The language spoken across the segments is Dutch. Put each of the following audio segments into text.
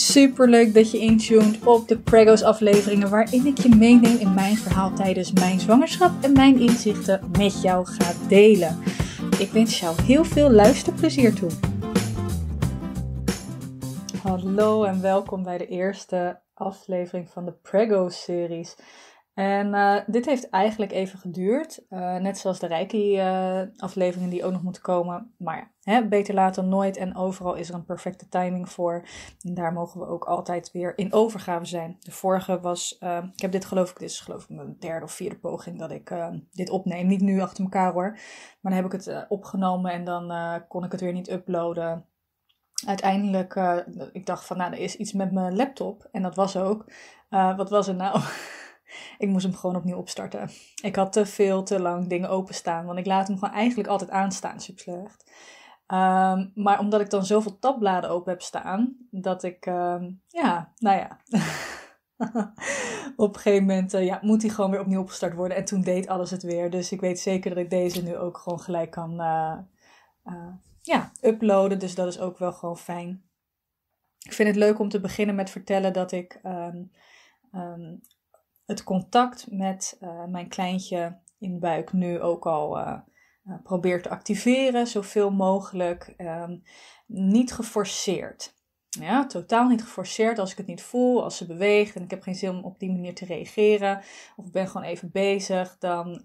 Super leuk dat je intuned op de Pregos afleveringen waarin ik je meeneem in mijn verhaal tijdens mijn zwangerschap en mijn inzichten met jou ga delen. Ik wens jou heel veel luisterplezier toe. Hallo en welkom bij de eerste aflevering van de Prego series. En eh, dit heeft eigenlijk even geduurd. Eh, net zoals de Reiki-afleveringen die ook nog moeten komen. Maar ja, hè, beter later nooit. En overal is er een perfecte timing voor. En daar mogen we ook altijd weer in overgave zijn. De vorige was, eh, ik heb dit geloof ik, dit is geloof ik mijn derde of vierde poging dat ik dit opneem. Niet nu achter elkaar hoor. Maar dan heb ik het opgenomen en dan kon ik het weer niet uploaden uiteindelijk, uh, ik dacht van nou, er is iets met mijn laptop. En dat was ook. wat was het nou? Ik moest hem gewoon opnieuw opstarten. Ik had te veel, te lang dingen openstaan. Want ik laat hem gewoon eigenlijk altijd aanstaan, super slecht. Ehm, maar omdat ik dan zoveel tabbladen open heb staan, dat ik, ehm, ja, nou ja. op een gegeven moment eh, ja, moet die gewoon weer opnieuw opgestart worden. En toen deed alles het weer. Dus ik weet zeker dat ik deze nu ook gewoon gelijk kan eh, eh, ja, uploaden. Dus dat is ook wel gewoon fijn. Ik vind het leuk om te beginnen met vertellen dat ik ehm, het contact met eh, mijn kleintje in de buik nu ook al uh, eh, eh, probeer te activeren, zoveel mogelijk. Ehm, niet geforceerd. Ja, totaal niet geforceerd als ik het niet voel, als ze beweegt en ik heb geen zin om op die manier te reageren. Of ik ben gewoon even bezig, dan,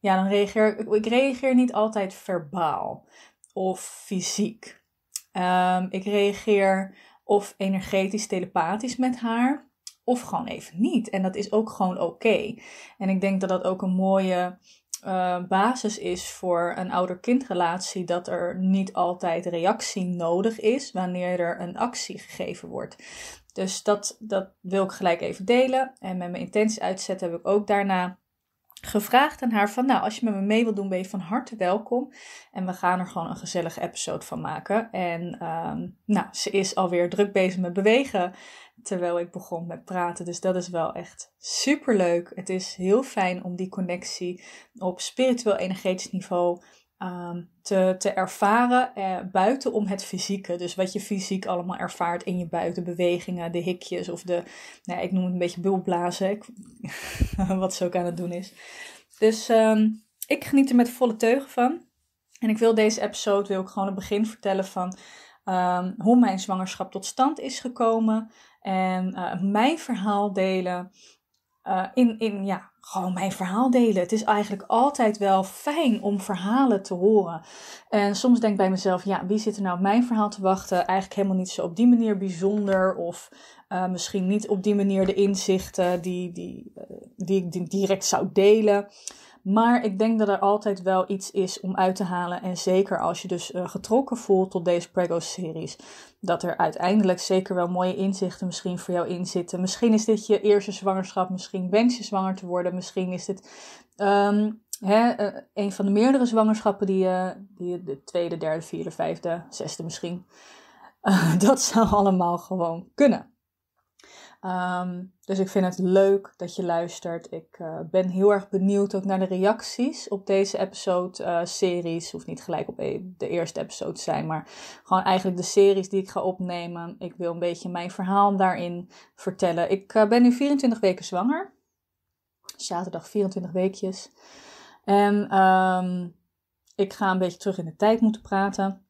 ja, dan reageer ik, ik reageer niet altijd verbaal of fysiek. Ehm, ik reageer of energetisch, telepathisch met haar of gewoon even niet. En dat is ook gewoon oké. En ik denk dat dat ook een mooie eh, basis is voor een ouder-kindrelatie dat er niet altijd reactie nodig is wanneer er een actie gegeven wordt. Dus dat, dat wil ik gelijk even delen. En met mijn intentie uitzetten heb ik ook daarna gevraagd aan haar van, nou, als je met me mee wil doen, ben je van harte welkom. En we gaan er gewoon een gezellig episode van maken. En ehm, nou, ze is alweer druk bezig met bewegen, terwijl ik begon met praten. Dus dat is wel echt super leuk. Het is heel fijn om die connectie op spiritueel energetisch niveau Ehm, te, te ervaren eh, buiten om het fysieke. Dus wat je fysiek allemaal ervaart in je buitenbewegingen, de de hikjes of de, nou, ik noem het een beetje bulblazen, wat ze ook aan het doen is. Dus ehm, ik geniet er met volle teugen van. En ik wil deze episode wil ik gewoon het begin vertellen van ehm, hoe mijn zwangerschap tot stand is gekomen. En eh, mijn verhaal delen eh, in, in ja, gewoon mijn verhaal delen. Het is eigenlijk altijd wel fijn om verhalen te horen. En soms denk ik bij mezelf, ja, wie zit er nou op mijn verhaal te wachten? Eigenlijk helemaal niet zo op die manier bijzonder. Of eh, misschien niet op die manier de inzichten die, die, eh, die ik direct zou delen. Maar ik denk dat er altijd wel iets is om uit te halen. En zeker als je dus eh, getrokken voelt tot deze Prego-series. Dat er uiteindelijk zeker wel mooie inzichten misschien voor jou in zitten. Misschien is dit je eerste zwangerschap. Misschien wens je zwanger te worden. Misschien is dit ehm, hè, eh, een van de meerdere zwangerschappen die eh, je... die, de tweede, derde, vierde, vijfde, zesde misschien. dat zou allemaal gewoon kunnen. Ehm, dus ik vind het leuk dat je luistert. Ik eh, ben heel erg benieuwd ook naar de reacties op deze episode-series. Eh, uh, Hoeft niet gelijk op e-, de eerste episode te zijn, maar gewoon eigenlijk de series die ik ga opnemen. Ik wil een beetje mijn verhaal daarin vertellen. Ik eh, ben nu 24 weken zwanger. Zaterdag 24 weekjes. En ehm, ik ga een beetje terug in de tijd moeten praten.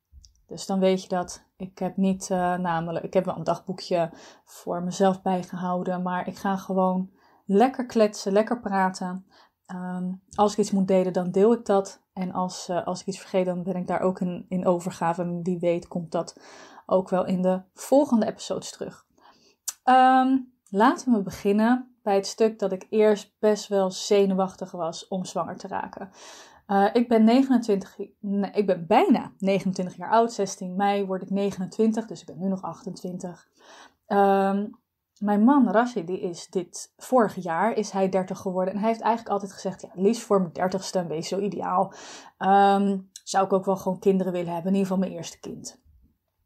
Dus dan weet je dat. Ik heb niet uh, namelijk, ik heb wel een dagboekje voor mezelf bijgehouden, maar ik ga gewoon lekker kletsen, lekker praten. Ehm, als ik iets moet delen, dan deel ik dat. En als, eh, als ik iets vergeet, dan ben ik daar ook in, in overgave. En wie weet komt dat ook wel in de volgende episodes terug. Ehm, laten we beginnen bij het stuk dat ik eerst best wel zenuwachtig was om zwanger te raken. Eh, ik, ben 29, nee, ik ben bijna 29 jaar oud. 16 mei word ik 29, dus ik ben nu nog 28. Ehm, mijn man Rashi, die is dit vorig jaar is hij 30 geworden. En hij heeft eigenlijk altijd gezegd: ja, liefst voor mijn 30ste een beetje zo ideaal. Ehm, zou ik ook wel gewoon kinderen willen hebben, in ieder geval mijn eerste kind.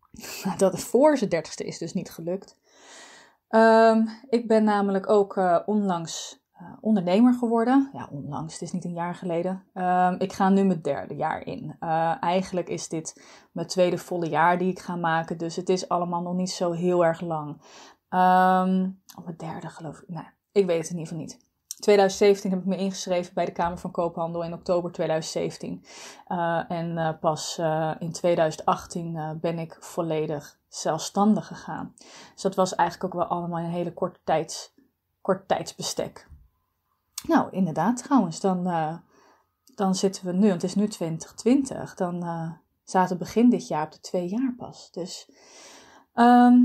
Dat voor zijn 30ste is dus niet gelukt. Ehm, ik ben namelijk ook eh, onlangs eh, ondernemer geworden. Ja, onlangs, het is niet een jaar geleden. Ehm, ik ga nu mijn derde jaar in. Eh, eigenlijk is dit mijn tweede volle jaar die ik ga maken. Dus het is allemaal nog niet zo heel erg lang. Um, mijn derde geloof ik. Nee, ik weet het in ieder geval niet. 2017 heb ik me ingeschreven bij de Kamer van Koophandel in oktober 2017. Eh, en pas in 2018 ben ik volledig zelfstandig gegaan. Dus dat was eigenlijk ook wel allemaal een hele korte tijds kort tijdsbestek. Nou, inderdaad trouwens, dan, uh, dan zitten we nu, want het is nu 2020, dan zaten eh, zaten begin dit jaar op de twee jaar pas. Dus ehm,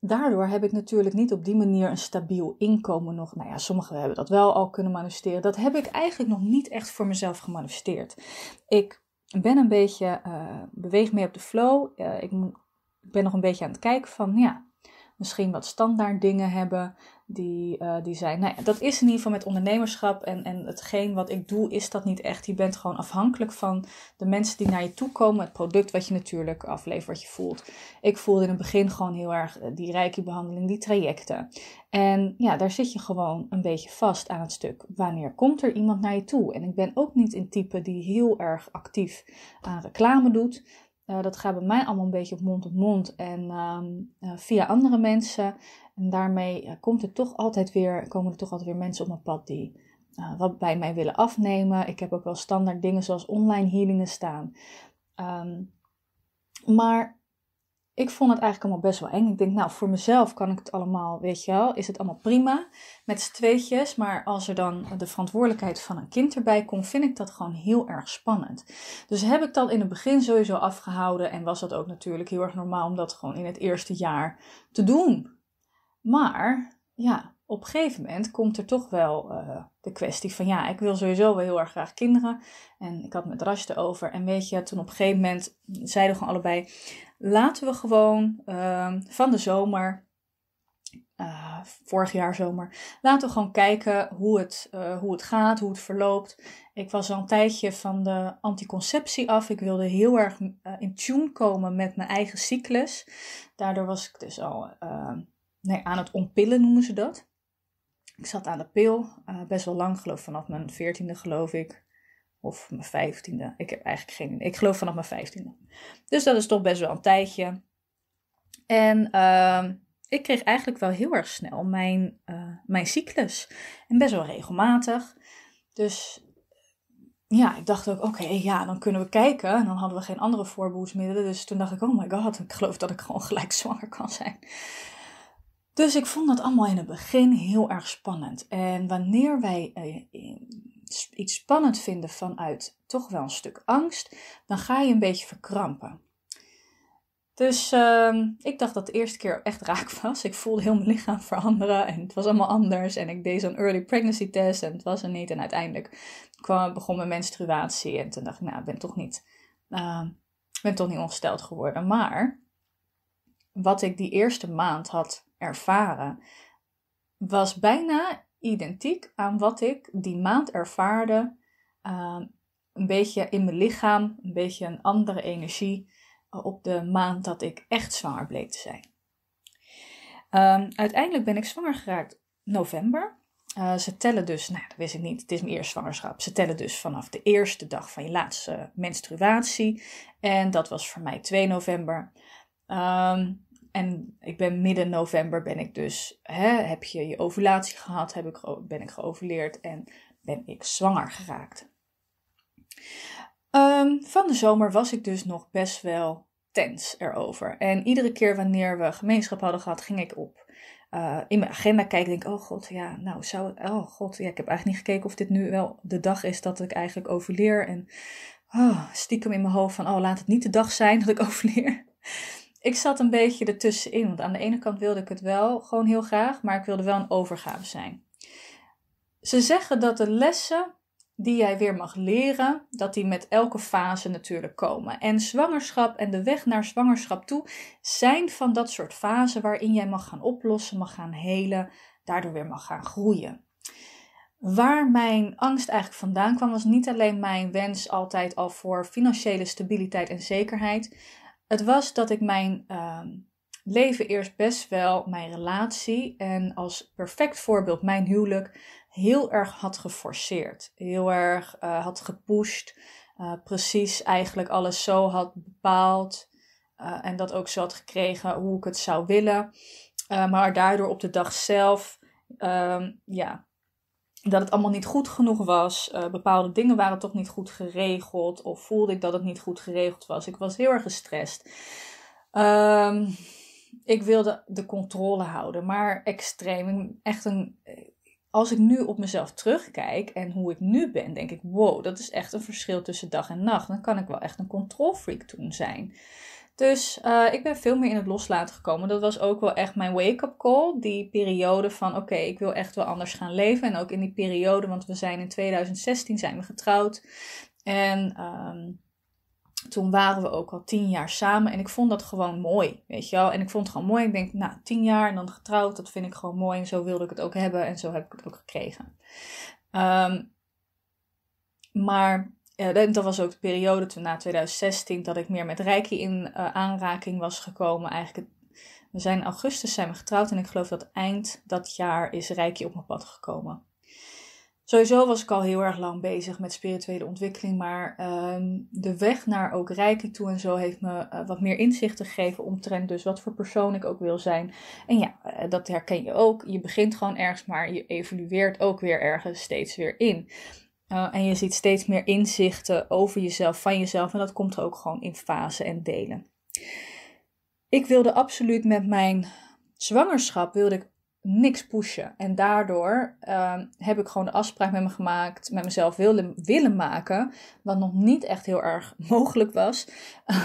daardoor heb ik natuurlijk niet op die manier een stabiel inkomen nog. Nou ja, sommigen hebben dat wel al kunnen manifesteren. Dat heb ik eigenlijk nog niet echt voor mezelf gemanifesteerd. Ik ben een beetje, eh, beweeg mee op de flow. ik ben nog een beetje aan het kijken van, ja, misschien wat standaard dingen hebben die, eh, die zijn. Nou, dat is in ieder geval met ondernemerschap en, en hetgeen wat ik doe, is dat niet echt. Je bent gewoon afhankelijk van de mensen die naar je toe komen, het product wat je natuurlijk aflevert, wat je voelt. Ik voelde in het begin gewoon heel erg eh, die rijke behandeling, die trajecten. En ja, daar zit je gewoon een beetje vast aan het stuk. Wanneer komt er iemand naar je toe? En ik ben ook niet een type die heel erg actief aan reclame doet. Eh, dat gaat bij mij allemaal een beetje op mond op mond en ehm, eh, via andere mensen. En daarmee eh, komt er toch altijd weer, komen er toch altijd weer mensen op mijn pad die wat bij mij willen afnemen. Ik heb ook wel standaard dingen zoals online healingen staan. Ehm, maar ik vond het eigenlijk allemaal best wel eng. Ik denk, nou, voor mezelf kan ik het allemaal, weet je wel, is het allemaal prima met z'n tweetjes. Maar als er dan de verantwoordelijkheid van een kind erbij komt, vind ik dat gewoon heel erg spannend. Dus heb ik dat in het begin sowieso afgehouden en was dat ook natuurlijk heel erg normaal om dat gewoon in het eerste jaar te doen. Maar ja, op een gegeven moment komt er toch wel eh, de kwestie van ja, ik wil sowieso wel heel erg graag kinderen. En ik had met Rasje erover. En weet je, toen op een gegeven moment zeiden we gewoon allebei: laten we gewoon ehm, van de zomer. Eh, vorig jaar zomer. Laten we gewoon kijken hoe het, eh, hoe het gaat, hoe het verloopt. Ik was al een tijdje van de anticonceptie af. Ik wilde heel erg in tune komen met mijn eigen cyclus. Daardoor was ik dus al ehm, nee, aan het ontpillen noemen ze dat. Ik zat aan de pil, eh, best wel lang geloof vanaf mijn veertiende geloof ik. Of mijn vijftiende, ik heb eigenlijk geen idee. Ik geloof vanaf mijn vijftiende. Dus dat is toch best wel een tijdje. En ehm, ik kreeg eigenlijk wel heel erg snel mijn, eh, mijn cyclus. En best wel regelmatig. Dus ja, ik dacht ook, oké, ja, dan kunnen we kijken. En dan hadden we geen andere voorbehoedsmiddelen. Dus toen dacht ik, oh my god, ik geloof dat ik gewoon gelijk zwanger kan zijn. Dus ik vond dat allemaal in het begin heel erg spannend. En wanneer wij eh, iets spannend vinden vanuit toch wel een stuk angst, dan ga je een beetje verkrampen. Dus ehm, ik dacht dat de eerste keer echt raak was. Ik voelde heel mijn lichaam veranderen en het was allemaal anders. En ik deed zo'n early pregnancy test en het was er niet. En uiteindelijk kwam, begon mijn menstruatie en toen dacht ik, nou, ik ben toch niet, uh, ben toch niet ongesteld geworden. Maar wat ik die eerste maand had ervaren, was bijna identiek aan wat ik die maand ervaarde. Ehm, een beetje in mijn lichaam, een beetje een andere energie eh, op de maand dat ik echt zwanger bleek te zijn. Ehm, uiteindelijk ben ik zwanger geraakt november. Eh, ze tellen dus, nou dat wist ik niet, het is mijn eerste zwangerschap. Ze tellen dus vanaf de eerste dag van je laatste menstruatie. En dat was voor mij 2 november. Ehm, en ik ben midden november ben ik dus, hè, heb je je ovulatie gehad, heb ik, ben ik geovuleerd en ben ik zwanger geraakt. Ehm, van de zomer was ik dus nog best wel tens erover. En iedere keer wanneer we gemeenschap hadden gehad, ging ik op. Uh, in mijn agenda kijken, denk ik, oh god, ja, nou zou oh god, ja, ik heb eigenlijk niet gekeken of dit nu wel de dag is dat ik eigenlijk overleer. En oh, stiekem in mijn hoofd van, oh laat het niet de dag zijn dat ik overleer ik zat een beetje ertussenin. Want aan de ene kant wilde ik het wel gewoon heel graag, maar ik wilde wel een overgave zijn. Ze zeggen dat de lessen die jij weer mag leren, dat die met elke fase natuurlijk komen. En zwangerschap en de weg naar zwangerschap toe zijn van dat soort fasen waarin jij mag gaan oplossen, mag gaan helen, daardoor weer mag gaan groeien. Waar mijn angst eigenlijk vandaan kwam, was niet alleen mijn wens altijd al voor financiële stabiliteit en zekerheid, het was dat ik mijn ehm, leven eerst best wel, mijn relatie en als perfect voorbeeld mijn huwelijk, heel erg had geforceerd. Heel erg eh, had gepusht. Eh, precies eigenlijk alles zo had bepaald. Eh, en dat ook zo had gekregen hoe ik het zou willen. maar daardoor op de dag zelf ehm, ja, dat het allemaal niet goed genoeg was. Eh, bepaalde dingen waren toch niet goed geregeld. Of voelde ik dat het niet goed geregeld was. Ik was heel erg gestrest. Ehm, ik wilde de controle houden, maar extreem. Echt een, eh, als ik nu op mezelf terugkijk en hoe ik nu ben, denk ik: wow, dat is echt een verschil tussen dag en nacht. Dan kan ik wel echt een controlfreak toen zijn. Dus eh, ik ben veel meer in het loslaten gekomen. Dat was ook wel echt mijn wake-up call. Die periode van oké, ik wil echt wel anders gaan leven. En ook in die periode, want we zijn in 2016 zijn we getrouwd. En ehm, toen waren we ook al tien jaar samen. En ik vond dat gewoon mooi, weet je wel. En ik vond het gewoon mooi. Ik denk, nou, tien jaar en dan getrouwd, dat vind ik gewoon mooi. En zo wilde ik het ook hebben en zo heb ik het ook gekregen. Ehm, maar uh, dat was ook de periode toen, na 2016 dat ik meer met Reiki in eh, aanraking was gekomen. Eigenlijk, we zijn in augustus zijn we getrouwd en ik geloof dat eind dat jaar is Reiki op mijn pad gekomen. Sowieso was ik al heel erg lang bezig met spirituele ontwikkeling, maar ehm, de weg naar ook Reiki toe en zo heeft me eh, wat meer inzicht gegeven omtrent dus wat voor persoon ik ook wil zijn. En ja, eh, dat herken je ook. Je begint gewoon ergens, maar je evolueert ook weer ergens steeds weer in. Nou, en je ziet steeds meer inzichten over jezelf, van jezelf. En dat komt ook gewoon in fase en delen. Ik wilde absoluut met mijn zwangerschap wilde ik niks pushen. En daardoor ehm, heb ik gewoon de afspraak met me gemaakt, met mezelf willen, willen maken, wat nog niet echt heel erg mogelijk was,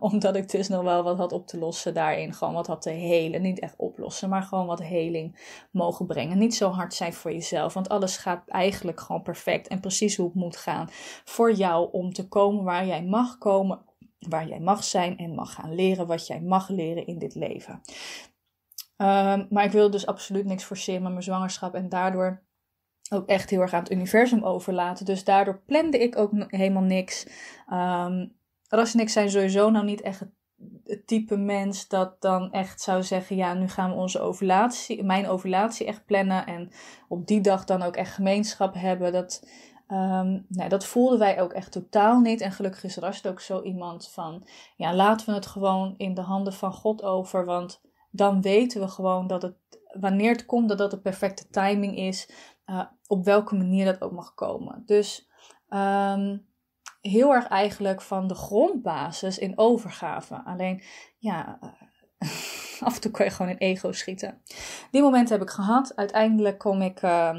omdat ik dus nog wel wat had op te lossen daarin. Gewoon wat had te helen, niet echt oplossen, maar gewoon wat heling mogen brengen. Niet zo hard zijn voor jezelf, want alles gaat eigenlijk gewoon perfect en precies hoe het moet gaan voor jou om te komen waar jij mag komen, waar jij mag zijn en mag gaan leren wat jij mag leren in dit leven. Ehm, maar ik wilde dus absoluut niks forceren met mijn zwangerschap. En daardoor ook echt heel erg aan het universum overlaten. Dus daardoor plande ik ook helemaal niks. Um, Ras en ik zijn sowieso nou niet echt het type mens dat dan echt zou zeggen: ja, nu gaan we onze ovulatie, mijn ovulatie echt plannen. En op die dag dan ook echt gemeenschap hebben. Dat, um, nou, dat voelden wij ook echt totaal niet. En gelukkig is Ras ook zo iemand van: ja, laten we het gewoon in de handen van God over. Want dan weten we gewoon dat het, wanneer het komt, dat dat de perfecte timing is. Eh, op welke manier dat ook mag komen. Dus ehm, heel erg eigenlijk van de grondbasis in overgave. Alleen, ja, eh, af en toe kan je gewoon in ego schieten. Die momenten heb ik gehad. Uiteindelijk kom ik. Uh,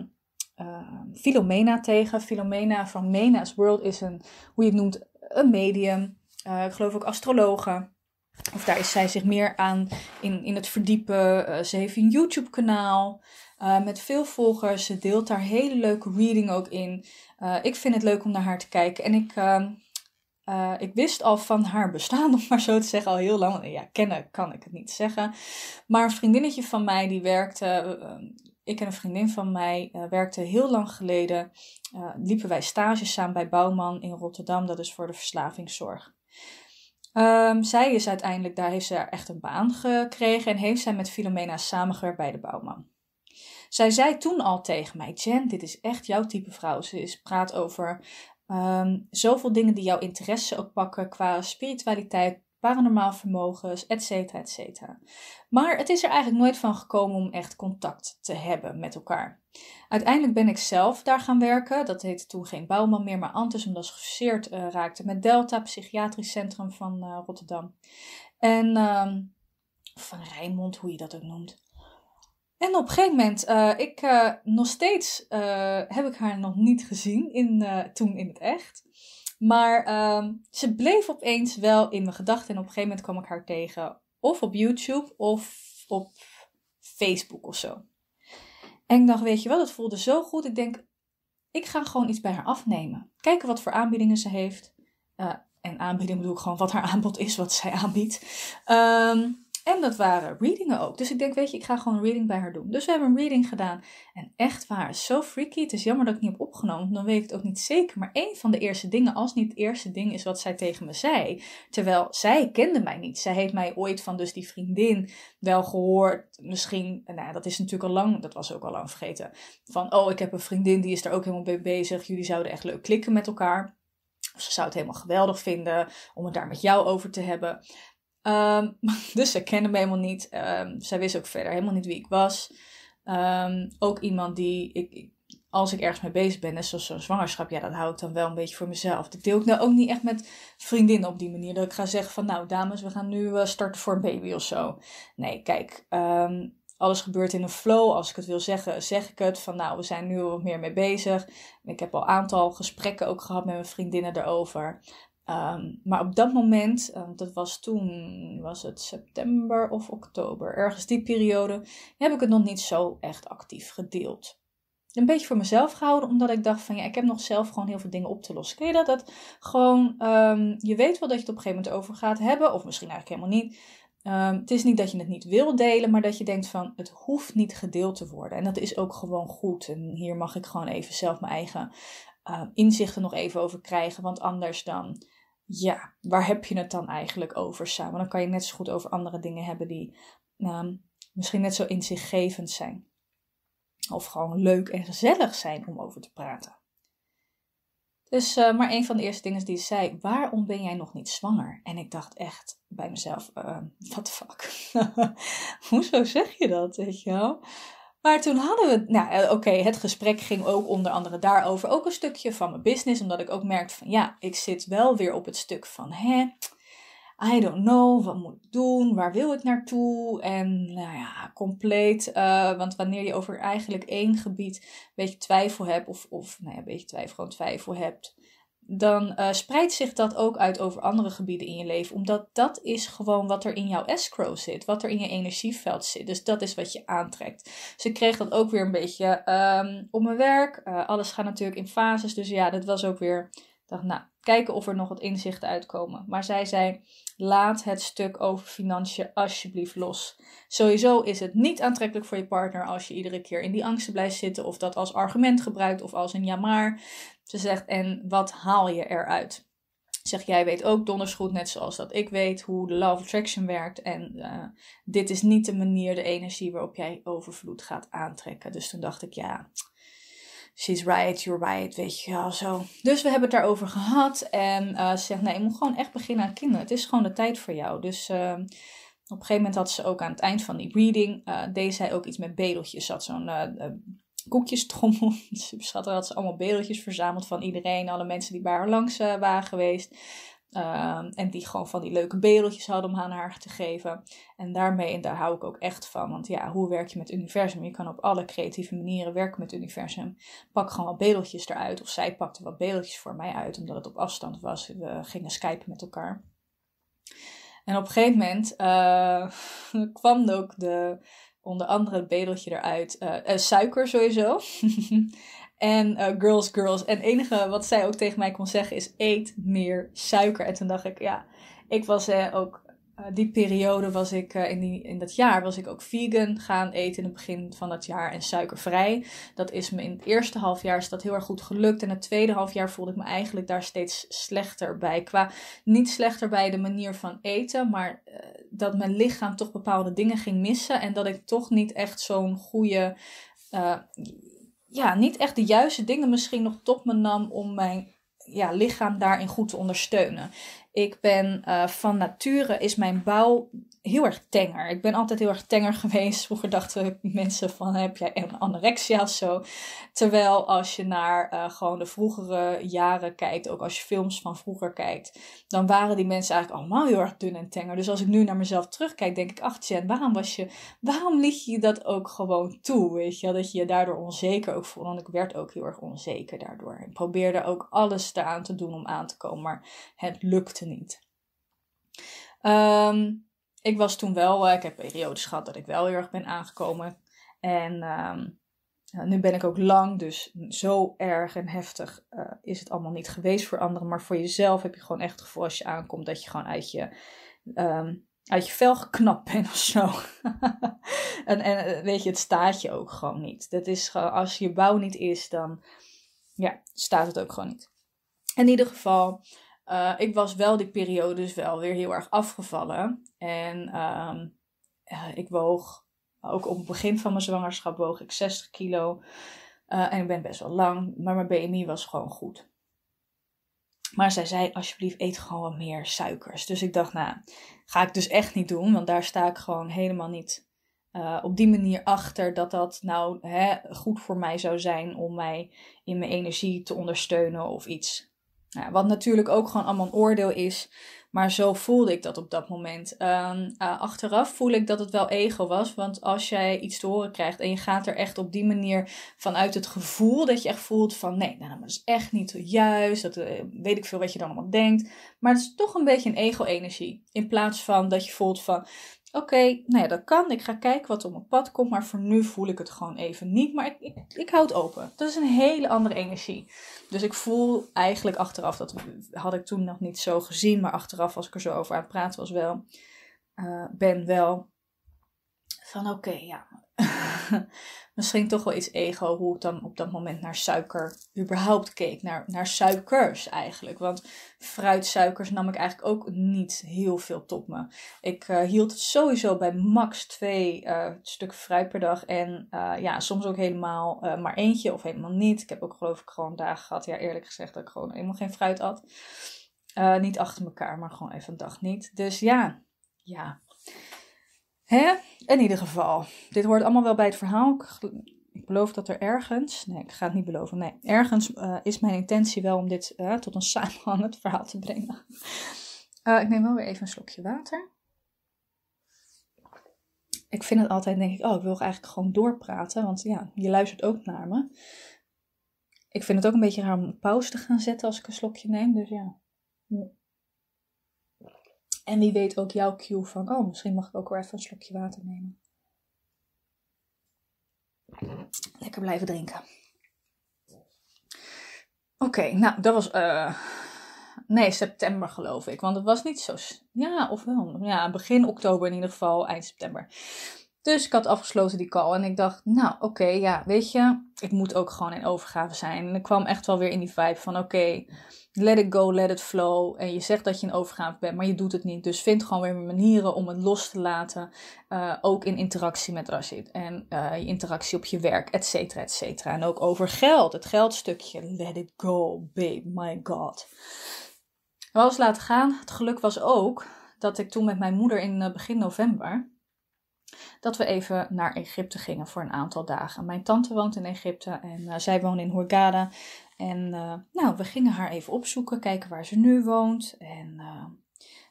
ehm, Philomena ehm, tegen. Philomena van Mena's World is een, hoe je het noemt, een medium. Eh, ik geloof ook astrologe. Of daar is zij zich meer aan in, in het verdiepen. Eh, ze heeft een YouTube-kanaal eh, met veel volgers. Ze deelt daar hele leuke reading ook in. Eh, ik vind het leuk om naar haar te kijken. En ik, ehm, ik wist al van haar bestaan, om maar zo te zeggen, al heel lang. ja, kennen kan ik het niet zeggen. Maar een vriendinnetje van mij die werkte. ik en een vriendin van mij werkten heel lang geleden. liepen wij stages samen bij Bouwman in Rotterdam. Dat is voor de verslavingszorg. Ehm, zij is uiteindelijk, daar heeft ze echt een baan gekregen en heeft zij met Filomena samengewerkt bij de bouwman. Zij zei toen al tegen mij: Jen, dit is echt jouw type vrouw. Ze is, praat over ehm, zoveel dingen die jouw interesse ook pakken qua spiritualiteit, paranormaal vermogens, et cetera, et cetera. Maar het is er eigenlijk nooit van gekomen om echt contact te hebben met elkaar. Uiteindelijk ben ik zelf daar gaan werken. Dat heette toen geen Bouwman meer, maar Antus, omdat ze gefuseerd eh, raakte met Delta, psychiatrisch centrum van eh, Rotterdam. En ehm, van Rijnmond, hoe je dat ook noemt. En op een gegeven moment, eh, ik, nog steeds heb ik haar nog niet gezien in, toen in het echt. Maar ehm, ze bleef opeens wel in mijn gedachten. En op een gegeven moment kwam ik haar tegen. Of op YouTube of op Facebook of zo. En ik dacht, weet je wel, het voelde zo goed. Ik denk, ik ga gewoon iets bij haar afnemen. Kijken wat voor aanbiedingen ze heeft. Eh, en aanbieding bedoel ik gewoon wat haar aanbod is, wat zij aanbiedt. Um, en dat waren readingen ook. Dus ik denk, weet je, ik ga gewoon een reading bij haar doen. Dus we hebben een reading gedaan. En echt waar, zo freaky. Het is jammer dat ik niet heb opgenomen, dan weet ik het ook niet zeker. Maar een van de eerste dingen, als niet het eerste ding, is wat zij tegen me zei. Terwijl zij kende mij niet. Zij heeft mij ooit van dus die vriendin wel gehoord. Misschien, nou dat is natuurlijk al lang, dat was ook al lang vergeten. Van, oh, ik heb een vriendin, die is daar ook helemaal mee bezig. Jullie zouden echt leuk klikken met elkaar. ze zou het helemaal geweldig vinden om het daar met jou over te hebben. Ehm, dus ze kende me helemaal niet. Ehm, zij wist ook verder helemaal niet wie ik was. Ehm, ook iemand die, ik, als ik ergens mee bezig ben, zoals zo'n zwangerschap, ja, dat hou ik dan wel een beetje voor mezelf. Dat deel ik nou ook niet echt met vriendinnen op die manier. Dat ik ga zeggen van, nou dames, we gaan nu eh, starten voor een baby of zo. Nee, kijk, alles gebeurt in een flow. Als ik het wil zeggen, zeg ik het. Van nou, we zijn nu wat meer mee bezig. Ik heb al een aantal gesprekken ook gehad met mijn vriendinnen erover. Ehm, maar op dat moment, uh, dat was toen, was het september of oktober, ergens die periode, heb ik het nog niet zo echt actief gedeeld. Een beetje voor mezelf gehouden, omdat ik dacht van ja, ik heb nog zelf gewoon heel veel dingen op te lossen. Ken je dat? Dat gewoon, ehm, je weet wel dat je het op een gegeven moment over gaat hebben, of misschien eigenlijk helemaal niet. het is niet dat je het niet wil delen, maar dat je denkt van het hoeft niet gedeeld te worden. En dat is ook gewoon goed. En hier mag ik gewoon even zelf mijn eigen inzichten nog even over krijgen, want anders dan ja, waar heb je het dan eigenlijk over samen? Dan kan je net zo goed over andere dingen hebben die ehm, misschien net zo inzichtgevend zijn. Of gewoon leuk en gezellig zijn om over te praten. Dus, eh, maar een van de eerste dingen die ze zei, waarom ben jij nog niet zwanger? En ik dacht echt bij mezelf, ehm, wat fuck? Hoezo zeg je dat, weet je wel? Maar toen hadden we, nou eh, oké, het gesprek ging ook onder andere daarover. Ook een stukje van mijn business, omdat ik ook merkte van ja, ik zit wel weer op het stuk van hè, I don't know, wat moet ik doen, waar wil ik naartoe? En nou ja, compleet, eh, want wanneer je over eigenlijk één gebied een beetje twijfel hebt, of, of nou ja, een beetje twijfel, gewoon twijfel hebt, dan uh, spreidt zich dat ook uit over andere gebieden in je leven. Omdat dat is gewoon wat er in jouw escrow zit, wat er in je energieveld zit. Dus dat is wat je aantrekt. Ze kreeg dat ook weer een beetje om ehm, op mijn werk. Eh, alles gaat natuurlijk in fases. Dus ja, dat was ook weer. dacht, nou, kijken of er nog wat inzichten uitkomen. Maar zij zei: laat het stuk over financiën alsjeblieft los. Sowieso is het niet aantrekkelijk voor je partner als je iedere keer in die angsten blijft zitten of dat als argument gebruikt of als een ja maar. Ze zegt, en wat haal je eruit? Zeg, jij weet ook dondersgoed net zoals dat ik weet, hoe de law of attraction werkt. En eh, dit is niet de manier, de energie waarop jij overvloed gaat aantrekken. Dus toen dacht ik, ja, she's right, you're right, weet je wel, zo. Dus we hebben het daarover gehad. En eh, ze zegt, nee, je moet gewoon echt beginnen aan kinderen. Het is gewoon de tijd voor jou. Dus ehm, op een gegeven moment had ze ook aan het eind van die reading, eh, deed zij ook iets met bedeltjes. Ze had zo'n koekjestrommel. Ze had dat ze allemaal beeldjes verzameld van iedereen, alle mensen die bij haar langs eh, waren geweest. Ehm, en die gewoon van die leuke beeldjes hadden om aan haar te geven. En daarmee, en daar hou ik ook echt van. Want ja, hoe werk je met het universum? Je kan op alle creatieve manieren werken met het universum. Pak gewoon wat beeldjes eruit. Of zij pakte wat beeldjes voor mij uit, omdat het op afstand was. We gingen skypen met elkaar. En op een gegeven moment uh, kwam ook de onder andere het bedeltje eruit. Eh, eh, suiker sowieso. en eh, girls, girls. En het enige wat zij ook tegen mij kon zeggen is: eet meer suiker. En toen dacht ik, ja, ik was ook eh, die periode was ik, eh, in, die, in dat jaar was ik ook vegan gaan eten in het begin van dat jaar en suikervrij. Dat is me in het eerste halfjaar is dat heel erg goed gelukt. En het tweede halfjaar voelde ik me eigenlijk daar steeds slechter bij. Qua niet slechter bij de manier van eten, maar eh, dat mijn lichaam toch bepaalde dingen ging missen. En dat ik toch niet echt zo'n goede, ja, niet echt de juiste dingen misschien nog tot me nam om mijn ja, lichaam daarin goed te ondersteunen. Ik ben eh, van nature, is mijn bouw heel erg tenger. Ik ben altijd heel erg tenger geweest. Vroeger dachten mensen van heb jij een anorexia of zo. Terwijl als je naar eh, gewoon de vroegere jaren kijkt, ook als je films van vroeger kijkt, dan waren die mensen eigenlijk allemaal heel erg dun en tenger. Dus als ik nu naar mezelf terugkijk, denk ik, ach Jen, waarom was je, waarom liet je dat ook gewoon toe? Weet je, dat je je daardoor onzeker ook voelde. Want ik werd ook heel erg onzeker daardoor. Ik probeerde ook alles eraan te doen om aan te komen, maar het lukte niet. Um, ik was toen wel, eh, ik heb periodes gehad dat ik wel heel erg ben aangekomen. En ehm, nu ben ik ook lang, dus zo erg en heftig eh, is het allemaal niet geweest voor anderen. Maar voor jezelf heb je gewoon echt het gevoel als je aankomt dat je gewoon uit je, um, uit je vel geknapt bent of zo. en, en eh, weet je, het staat je ook gewoon niet. Dat is, als je bouw niet is, dan ja, staat het ook gewoon niet. In ieder geval, eh, ik was wel die periode dus wel weer heel erg afgevallen. En ehm, eh, ik woog, ook op het begin van mijn zwangerschap woog ik 60 kilo. Eh, en ik ben best wel lang, maar mijn BMI was gewoon goed. Maar zij zei, alsjeblieft, eet gewoon wat meer suikers. Dus ik dacht, nou, ga ik dus echt niet doen. Want daar sta ik gewoon helemaal niet op die manier achter dat dat nou hè, goed voor mij zou zijn om mij in mijn energie te ondersteunen of iets. Nou ja, wat natuurlijk ook gewoon allemaal een oordeel is. Maar zo voelde ik dat op dat moment. Ehm, eh, achteraf voel ik dat het wel ego was. Want als jij iets te horen krijgt en je gaat er echt op die manier vanuit het gevoel dat je echt voelt van nee, nou, dat is echt niet juist. Dat eh, weet ik veel wat je dan allemaal denkt. Maar het is toch een beetje een ego-energie. In plaats van dat je voelt van oké, nou ja, dat kan. Ik ga kijken wat op mijn pad komt. Maar voor nu voel ik het gewoon even niet. Maar ik, ik, ik hou het open. Dat is een hele andere energie. Dus ik voel eigenlijk achteraf, dat had ik toen nog niet zo gezien. Maar achteraf, als ik er zo over aan het praten was, wel. Eh, ben wel van oké, ja, misschien toch wel iets ego hoe ik dan op dat moment naar suiker überhaupt keek. Naar, naar suikers eigenlijk. Want fruitsuikers nam ik eigenlijk ook niet heel veel tot me. Ik eh, hield sowieso bij max twee uh, stukken fruit per dag. En eh, ja, soms ook helemaal maar eentje of helemaal niet. Ik heb ook geloof ik gewoon dagen gehad, ja eerlijk gezegd, dat ik gewoon helemaal geen fruit at. niet achter elkaar, maar gewoon even een dag niet. Dus ja, ja, Hè? In ieder geval, dit hoort allemaal wel bij het verhaal. Ik, beloof dat er ergens, nee, ik ga het niet beloven, nee, ergens eh, is mijn intentie wel om dit eh, tot een samenhangend verhaal te brengen. Eh, ik neem wel weer even een slokje water. Ik vind het altijd, denk ik, oh, ik wil eigenlijk gewoon doorpraten, want ja, je luistert ook naar me. Ik vind het ook een beetje raar om pauze te gaan zetten als ik een slokje neem, dus ja. En wie weet ook jouw cue van, oh, misschien mag ik ook wel even een slokje water nemen. Lekker blijven drinken. Oké, nou, dat was. Eh, nee, september geloof ik. Want het was niet zo. Ja, of wel, Ja, begin oktober in ieder geval, eind september. Dus ik had afgesloten die call en ik dacht, nou oké, ja, weet je, ik moet ook gewoon in overgave zijn. En ik kwam echt wel weer in die vibe van, oké, let it go, let it flow. En je zegt dat je een overgave bent, maar je doet het niet. Dus vind gewoon weer manieren om het los te laten. Eh, ook in interactie met Rashid. En eh, je interactie op je werk, et cetera, et cetera. En ook over geld, het geldstukje. Let it go, babe, my god. We alles laten gaan. Het geluk was ook dat ik toen met mijn moeder in eh, begin november... Dat we even naar Egypte gingen voor een aantal dagen. Mijn tante woont in Egypte en zij woont in Hurghada. En eh, nou, we gingen haar even opzoeken, kijken waar ze nu woont. En eh,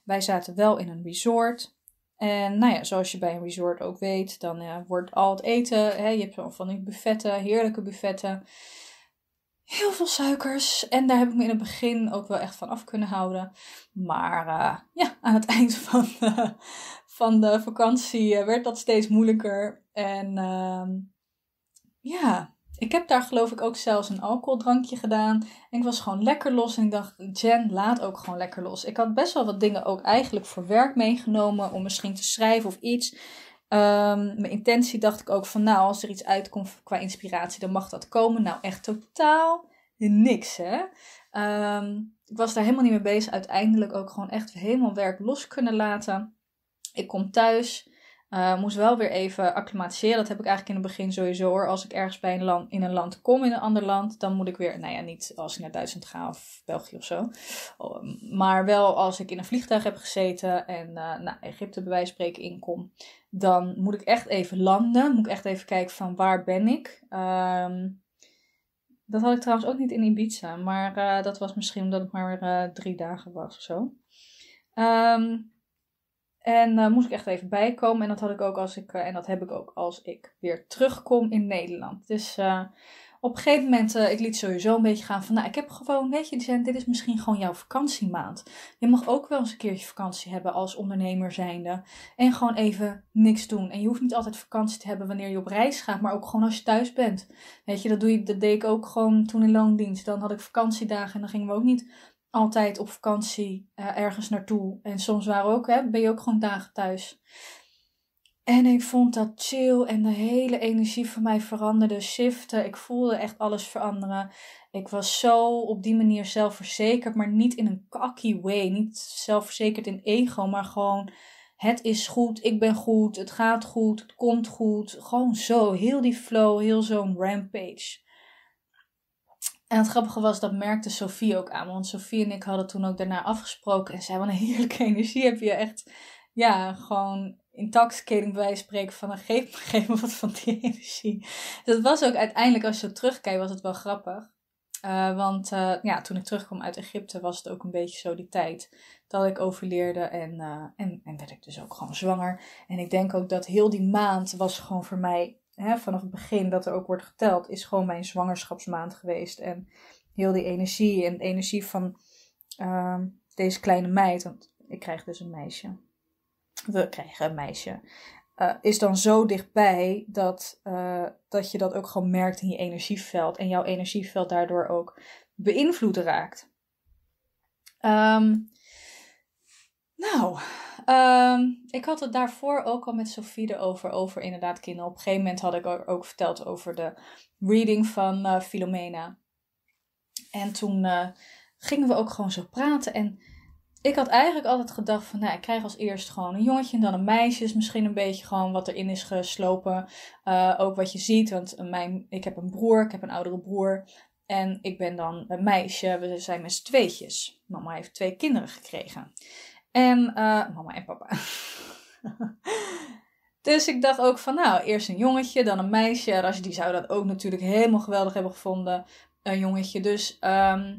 wij zaten wel in een resort. En nou ja, zoals je bij een resort ook weet, dan eh, wordt al het eten. Hè, je hebt van die buffetten, heerlijke buffetten. Heel veel suikers. En daar heb ik me in het begin ook wel echt van af kunnen houden. Maar ja, aan het eind van, van de vakantie werd dat steeds moeilijker. En ehm, ja, ik heb daar geloof ik ook zelfs een alcoholdrankje gedaan. En ik was gewoon lekker los en ik dacht, Jen, laat ook gewoon lekker los. Ik had best wel wat dingen ook eigenlijk voor werk meegenomen om misschien te schrijven of iets. Ehm, mijn intentie dacht ik ook van, nou, als er iets uitkomt qua inspiratie, dan mag dat komen. Nou, echt totaal niks, hè. Ehm, ik was daar helemaal niet mee bezig. Uiteindelijk ook gewoon echt helemaal werk los kunnen laten. Ik kom thuis. Eh, moest wel weer even acclimatiseren. Dat heb ik eigenlijk in het begin sowieso hoor. Als ik ergens bij een land, in een land kom, in een ander land, dan moet ik weer, nou ja, niet als ik naar Duitsland ga of België of zo. Oh, maar wel als ik in een vliegtuig heb gezeten en eh, naar Egypte bij wijze van spreken inkom, dan moet ik echt even landen. Moet ik echt even kijken van waar ben ik. Um, dat had ik trouwens ook niet in Ibiza, maar eh, dat was misschien omdat ik maar drie dagen was of zo. Ehm, en eh, moest ik echt even bijkomen. En dat had ik ook als ik, eh, en dat heb ik ook als ik weer terugkom in Nederland. Dus eh, op een gegeven moment, ik liet sowieso een beetje gaan van, nou, ik heb gewoon, weet je, dit is misschien gewoon jouw vakantiemaand. Je mag ook wel eens een keertje vakantie hebben als ondernemer zijnde. En gewoon even niks doen. En je hoeft niet altijd vakantie te hebben wanneer je op reis gaat, maar ook gewoon als je thuis bent. Weet je, dat, doe je, dat deed ik ook gewoon toen in loondienst. Dan had ik vakantiedagen en dan gingen we ook niet altijd op vakantie eh, ergens naartoe. En soms waren ook, hè, ben je ook gewoon dagen thuis. En ik vond dat chill en de hele energie van mij veranderde, shifte. Ik voelde echt alles veranderen. Ik was zo op die manier zelfverzekerd, maar niet in een cocky way. Niet zelfverzekerd in ego, maar gewoon het is goed, ik ben goed, het gaat goed, het komt goed. Gewoon zo, heel die flow, heel zo'n rampage. En het grappige was, dat merkte Sofie ook aan. Want Sofie en ik hadden toen ook daarna afgesproken. En zij had een heerlijke energie. Heb je echt, ja, gewoon intoxicating bij spreken van... Nou, geef me, geef wat van die energie. Dus dat was ook uiteindelijk, als je zo terugkijkt, was het wel grappig. Eh, want eh, ja, toen ik terugkwam uit Egypte was het ook een beetje zo die tijd dat ik overleerde en, eh, en, en werd ik dus ook gewoon zwanger. En ik denk ook dat heel die maand was gewoon voor mij vanaf het begin dat er ook wordt geteld, is gewoon mijn zwangerschapsmaand geweest. En heel die energie en de energie van ehm, deze kleine meid, want ik krijg dus een meisje. We krijgen een meisje. Eh, is dan zo dichtbij dat, eh, dat je dat ook gewoon merkt in je energieveld. En jouw energieveld daardoor ook beïnvloed raakt. Um, nou, ehm, ik had het daarvoor ook al met Sofie erover, over inderdaad kinderen. Op een gegeven moment had ik ook verteld over de reading van uh, Filomena. En toen eh, gingen we ook gewoon zo praten. En ik had eigenlijk altijd gedacht van, nou, ik krijg als eerst gewoon een jongetje en dan een meisje. Is misschien een beetje gewoon wat erin is geslopen. Eh, ook wat je ziet, want mijn, ik heb een broer, ik heb een oudere broer. En ik ben dan een meisje, we zijn met z'n tweetjes. Mama heeft twee kinderen gekregen. En eh, mama en papa. dus ik dacht ook van, nou, eerst een jongetje, dan een meisje. die zou dat ook natuurlijk helemaal geweldig hebben gevonden, een jongetje. Dus ehm,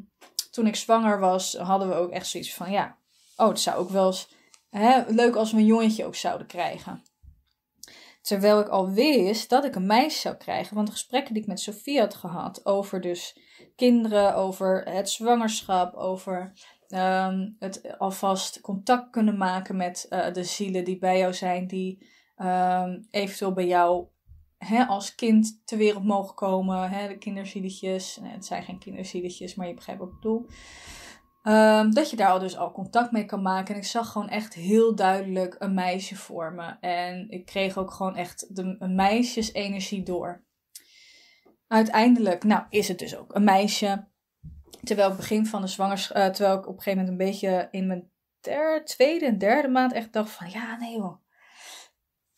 toen ik zwanger was, hadden we ook echt zoiets van, ja, oh, het zou ook wel eens hè, leuk als we een jongetje ook zouden krijgen. Terwijl ik al wist dat ik een meisje zou krijgen. Want de gesprekken die ik met Sofie had gehad over dus kinderen, over het zwangerschap, over Ehm, het alvast contact kunnen maken met eh, de zielen die bij jou zijn, die ehm, eventueel bij jou hè, als kind ter wereld mogen komen. Hè, de kinderzieletjes, het zijn geen kinderzieletjes, maar je begrijpt wat ik bedoel. Ehm, dat je daar al dus al contact mee kan maken. En ik zag gewoon echt heel duidelijk een meisje voor me. En ik kreeg ook gewoon echt de meisjesenergie door. Uiteindelijk, nou, is het dus ook een meisje. Terwijl ik begin van de zwangerschap, eh, terwijl ik op een gegeven moment een beetje in mijn tweede en derde maand echt dacht van ja, nee hoor,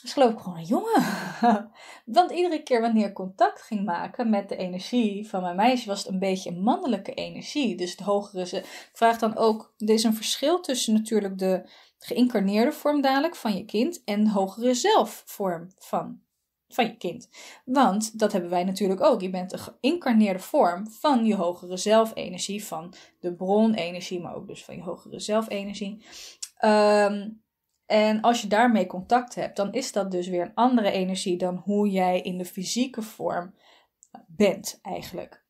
Dus geloof ik gewoon een jongen. Want iedere keer wanneer ik contact ging maken met de energie van mijn meisje, was het een beetje een mannelijke energie. Dus het hogere ze. Ik vraag dan ook: er is een verschil tussen natuurlijk de geïncarneerde vorm dadelijk van je kind en de hogere zelfvorm van van je kind. Want dat hebben wij natuurlijk ook. Je bent de geïncarneerde vorm van je hogere zelfenergie, van de bronenergie, maar ook dus van je hogere zelfenergie. Um, en als je daarmee contact hebt, dan is dat dus weer een andere energie dan hoe jij in de fysieke vorm bent eigenlijk.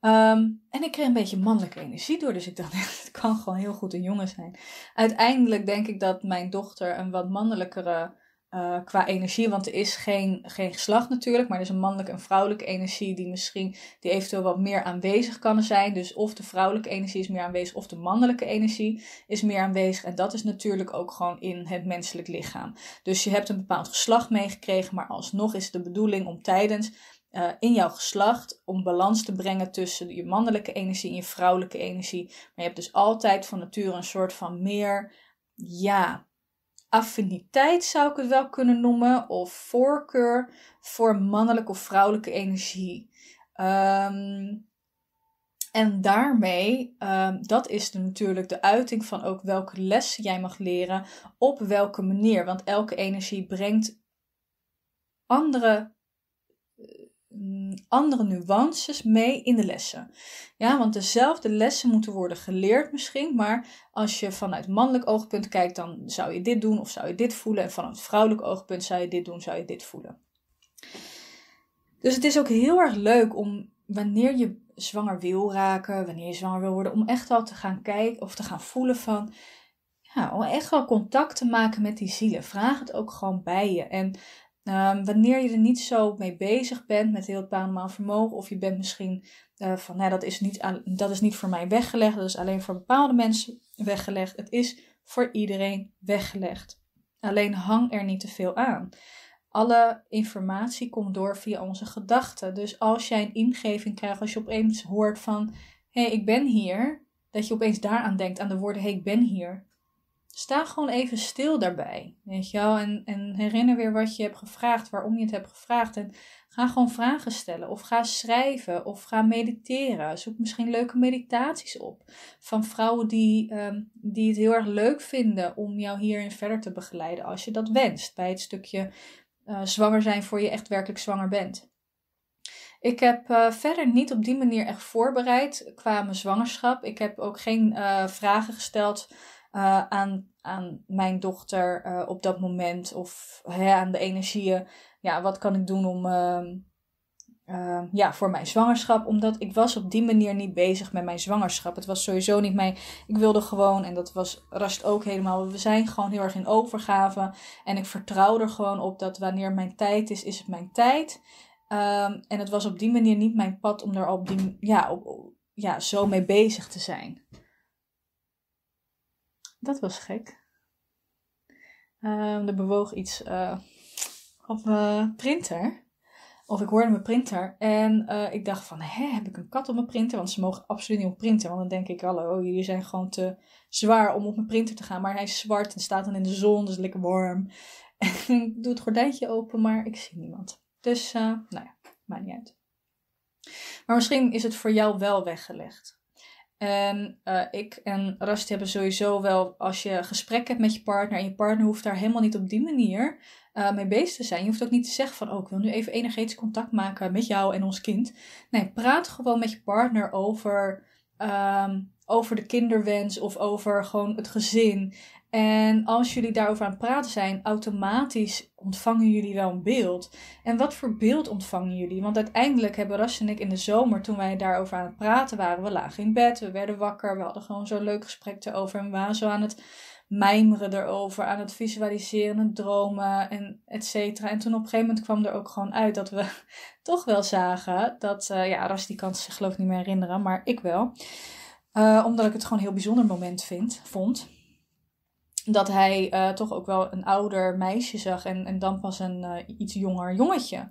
Ehm, en ik kreeg een beetje mannelijke energie door, dus ik dacht, het kan gewoon heel goed een jongen zijn. Uiteindelijk denk ik dat mijn dochter een wat mannelijkere eh, qua energie. Want er is geen, geen geslacht natuurlijk, maar er is een mannelijke en vrouwelijke energie die misschien die eventueel wat meer aanwezig kan zijn. Dus of de vrouwelijke energie is meer aanwezig, of de mannelijke energie is meer aanwezig. En dat is natuurlijk ook gewoon in het menselijk lichaam. Dus je hebt een bepaald geslacht meegekregen, maar alsnog is het de bedoeling om tijdens. Eh, in jouw geslacht om balans te brengen tussen je mannelijke energie en je vrouwelijke energie. Maar je hebt dus altijd van nature een soort van meer ja, affiniteit zou ik het wel kunnen noemen, of voorkeur voor mannelijke of vrouwelijke energie. Ehm, en daarmee, ehm, dat is natuurlijk de uiting van ook welke les jij mag leren, op welke manier. Want elke energie brengt andere Mm, andere nuances mee in de lessen. Ja, want dezelfde lessen moeten worden geleerd misschien, maar als je vanuit mannelijk oogpunt kijkt, dan zou je dit doen of zou je dit voelen. En vanuit vrouwelijk oogpunt zou je dit doen, zou je dit voelen. Dus het is ook heel erg leuk om wanneer je zwanger wil raken, wanneer je zwanger wil worden, om echt wel te gaan kijken of te gaan voelen van. Ja, om echt wel contact te maken met die zielen. Vraag het ook gewoon bij je. En Ehm, wanneer je er niet zo mee bezig bent met heel het paranormaal vermogen, of je bent misschien eh, van nee, nou, dat, is niet, dat is niet voor mij weggelegd, dat is alleen voor bepaalde mensen weggelegd. Het is voor iedereen weggelegd. Alleen hang er niet te veel aan. Alle informatie komt door via onze gedachten. Dus als jij een ingeving krijgt, als je opeens hoort van hé, hey, ik ben hier, dat je opeens daaraan denkt, aan de woorden hé, ik ben hier sta gewoon even stil daarbij. Weet je wel? En, en herinner weer wat je hebt gevraagd, waarom je het hebt gevraagd. En ga gewoon vragen stellen. Of ga schrijven. Of ga mediteren. Zoek misschien leuke meditaties op. Van vrouwen die, ehm, die het heel erg leuk vinden om jou hierin verder te begeleiden. Als je dat wenst. Bij het stukje eh, zwanger zijn voor je echt werkelijk zwanger bent. Ik heb eh, verder niet op die manier echt voorbereid qua mijn zwangerschap. Ik heb ook geen eh, vragen gesteld eh, aan, aan mijn dochter eh, op dat moment of hè, aan de energieën. Ja, wat kan ik doen om, ehm, eh, ja, voor mijn zwangerschap. Omdat ik was op die manier niet bezig met mijn zwangerschap. Het was sowieso niet mijn... Ik wilde gewoon, en dat was Rast ook helemaal... We zijn gewoon heel erg in overgave. En ik vertrouw er gewoon op dat wanneer mijn tijd is, is het mijn tijd. Ehm, en het was op die manier niet mijn pad om er die, ja, op, ja, zo mee bezig te zijn. Dat was gek. Um, er bewoog iets eh, op mijn printer. Of ik hoorde mijn printer. En eh, ik dacht van, heb ik een kat op mijn printer? Want ze mogen absoluut niet op printen. Want dan denk ik, hallo, jullie zijn gewoon te zwaar om op mijn printer te gaan. Maar hij is zwart en staat dan in de zon, dus lekker warm. En ik doe het gordijntje open, maar ik zie niemand. Dus, eh, nou ja, maakt niet uit. Maar misschien is het voor jou wel weggelegd. En eh, ik en rust hebben sowieso wel, als je gesprek hebt met je partner en je partner hoeft daar helemaal niet op die manier eh, mee bezig te zijn. Je hoeft ook niet te zeggen van, oh, ik wil nu even energetisch contact maken met jou en ons kind. Nee, praat gewoon met je partner over, ehm, over de kinderwens of over gewoon het gezin. En als jullie daarover aan het praten zijn, automatisch ontvangen jullie wel een beeld. En wat voor beeld ontvangen jullie? Want uiteindelijk hebben Ras en ik in de zomer, toen wij daarover aan het praten waren, we lagen in bed, we werden wakker, we hadden gewoon zo'n leuk gesprek erover en we waren zo aan het mijmeren erover, aan het visualiseren, het dromen en et cetera. En toen op een gegeven moment kwam er ook gewoon uit dat we toch wel zagen dat, eh, ja, Ras die kan zich geloof ik niet meer herinneren, maar ik wel. Eh, omdat ik het gewoon een heel bijzonder moment vind, vond dat hij eh, toch ook wel een ouder meisje zag en, en dan pas een eh, iets jonger jongetje.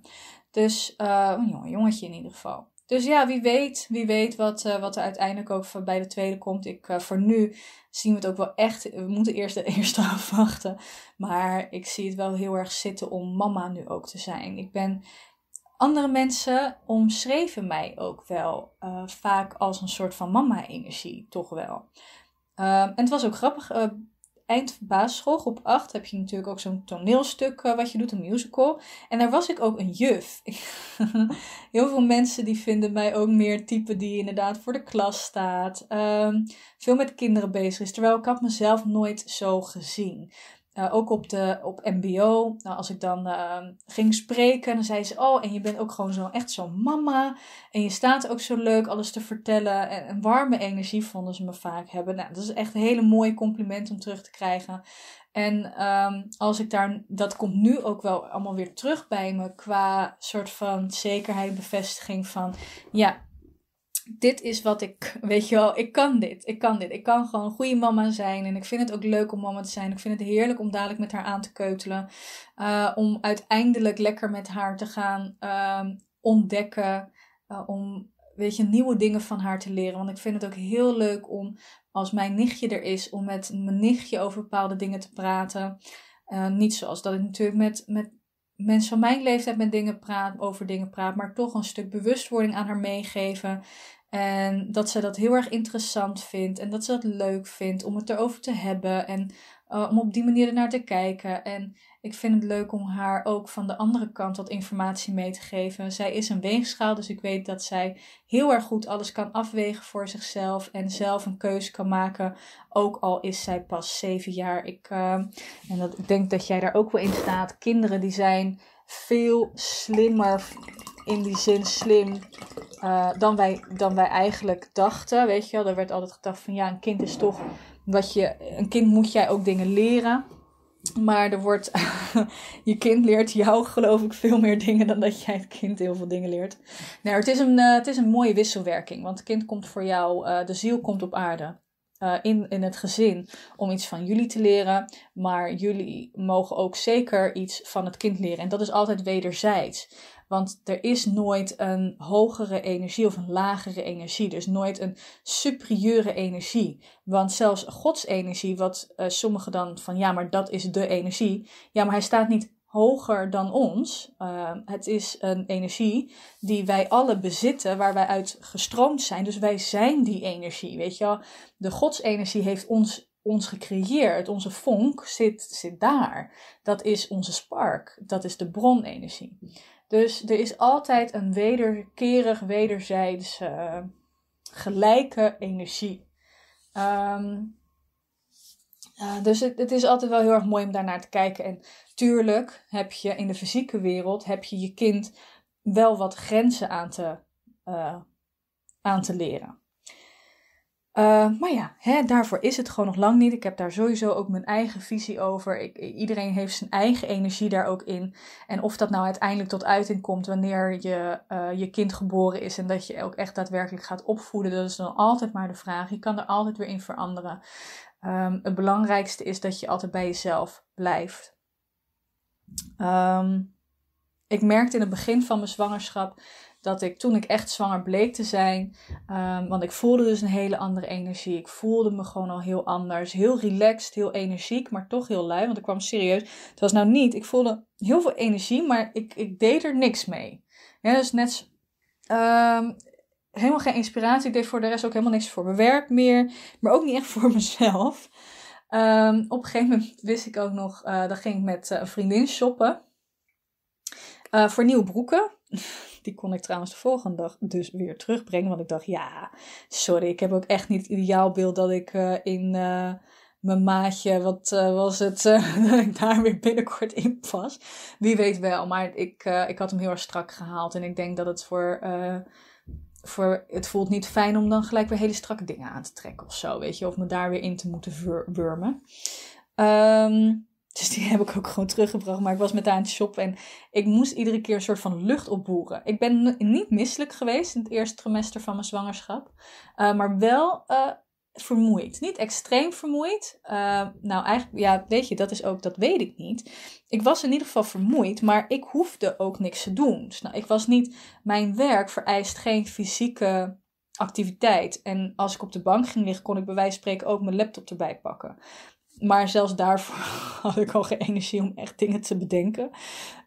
Dus eh, een jonger jongetje in ieder geval. Dus ja, wie weet, wie weet wat, wat er uiteindelijk ook bij de tweede komt. Ik, voor nu zien we het ook wel echt. We moeten eerst de eerste afwachten. Maar ik zie het wel heel erg zitten om mama nu ook te zijn. Ik ben. Andere mensen omschreven mij ook wel vaak als een soort van mama-energie, toch wel. Ehm, en het was ook grappig eind basisschool, groep 8, heb je natuurlijk ook zo'n toneelstuk eh, wat je doet, een musical. En daar was ik ook een juf. Heel veel mensen die vinden mij ook meer type die inderdaad voor de klas staat. Ehm, veel met kinderen bezig is, terwijl ik had mezelf nooit zo gezien. Eh, ook op, de, op MBO. Nou, als ik dan eh, ging spreken, dan zei ze: Oh, en je bent ook gewoon zo, echt zo'n mama. En je staat ook zo leuk alles te vertellen. En een warme energie vonden ze me vaak hebben. Nou, dat is echt een hele mooie compliment om terug te krijgen. En ehm, als ik daar, dat komt nu ook wel allemaal weer terug bij me qua soort van zekerheid, bevestiging van ja, dit is wat ik, weet je wel, ik kan dit, ik kan dit. Ik kan gewoon een goede mama zijn en ik vind het ook leuk om mama te zijn. Ik vind het heerlijk om dadelijk met haar aan te keutelen. Eh, om uiteindelijk lekker met haar te gaan ehm, ontdekken. Eh, om, weet je, nieuwe dingen van haar te leren. Want ik vind het ook heel leuk om, als mijn nichtje er is, om met mijn nichtje over bepaalde dingen te praten. Eh, niet zoals dat ik natuurlijk met, met mensen van mijn leeftijd met dingen praat, over dingen praat, maar toch een stuk bewustwording aan haar meegeven. En dat ze dat heel erg interessant vindt en dat ze dat leuk vindt om het erover te hebben en eh, om op die manier ernaar te kijken. En ik vind het leuk om haar ook van de andere kant wat informatie mee te geven. Zij is een weegschaal, dus ik weet dat zij heel erg goed alles kan afwegen voor zichzelf en zelf een keuze kan maken. Ook al is zij pas zeven jaar. Ik, eh, en dat, ik denk dat jij daar ook wel in staat. Kinderen die zijn veel slimmer in die zin slim eh, dan, wij, dan wij eigenlijk dachten. Weet je wel, er werd altijd gedacht van ja, een kind is toch wat je. Een kind moet jij ook dingen leren. Maar er wordt, je kind leert jou geloof ik veel meer dingen dan dat jij het kind heel veel dingen leert. Nou, het is een, eh, het is een mooie wisselwerking, want het kind komt voor jou, eh, de ziel komt op aarde. Eh, in, in het gezin om iets van jullie te leren. Maar jullie mogen ook zeker iets van het kind leren. En dat is altijd wederzijds. Want er is nooit een hogere energie of een lagere energie. Dus nooit een superieure energie. Want zelfs Gods energie, wat eh, sommigen dan van ja, maar dat is de energie. Ja, maar hij staat niet hoger dan ons. Eh, het is een energie die wij alle bezitten, waar wij uit gestroomd zijn. Dus wij zijn die energie, weet je wel. De godsenergie heeft ons, ons gecreëerd. Onze vonk zit, zit daar. Dat is onze spark. Dat is de bronenergie. Dus er is altijd een wederkerig, wederzijds eh, gelijke energie. Ehm, dus het, het, is altijd wel heel erg mooi om daarnaar te kijken. En tuurlijk heb je in de fysieke wereld, heb je je kind wel wat grenzen aan te, eh, aan te leren. Eh, maar ja, hè, daarvoor is het gewoon nog lang niet. Ik heb daar sowieso ook mijn eigen visie over. Ik, iedereen heeft zijn eigen energie daar ook in. En of dat nou uiteindelijk tot uiting komt wanneer je, eh, je kind geboren is en dat je ook echt daadwerkelijk gaat opvoeden, dat is dan altijd maar de vraag. Je kan er altijd weer in veranderen. Ehm, het belangrijkste is dat je altijd bij jezelf blijft. Ehm, ik merkte in het begin van mijn zwangerschap dat ik toen ik echt zwanger bleek te zijn, ehm, want ik voelde dus een hele andere energie. Ik voelde me gewoon al heel anders, heel relaxed, heel energiek, maar toch heel lui, want ik kwam serieus. Het was nou niet, ik voelde heel veel energie, maar ik, ik deed er niks mee. Ja, dus net helemaal geen inspiratie. Ik deed voor de rest ook helemaal niks voor mijn werk meer. Maar ook niet echt voor mezelf. Ehm, op een gegeven moment wist ik ook nog, uh, dan ging ik met eh, een vriendin shoppen. Eh, voor nieuwe broeken. Die kon ik trouwens de volgende dag dus weer terugbrengen. Want ik dacht, ja, sorry, ik heb ook echt niet het ideaalbeeld dat ik in mijn maatje, wat was het, dat ik daar weer binnenkort in pas. Wie weet wel, maar ik, ik had hem heel erg strak gehaald. En ik denk dat het voor voor, het voelt niet fijn om dan gelijk weer hele strakke dingen aan te trekken of zo, weet je. Of me daar weer in te moeten wurmen. Ehm, dus die heb ik ook gewoon teruggebracht. Maar ik was met haar aan het shoppen en ik moest iedere keer een soort van lucht opboeren. Ik ben niet misselijk geweest in het eerste trimester van mijn zwangerschap. Eh, maar wel eh, vermoeid. Niet extreem vermoeid. Eh, nou, eigenlijk, ja, weet je, dat is ook, dat weet ik niet. Ik was in ieder geval vermoeid, maar ik hoefde ook niks te doen. Dus, nou, ik was niet, mijn werk vereist geen fysieke activiteit. En als ik op de bank ging liggen, kon ik bij wijze van spreken ook mijn laptop erbij pakken. Maar zelfs daarvoor had ik al geen energie om echt dingen te bedenken.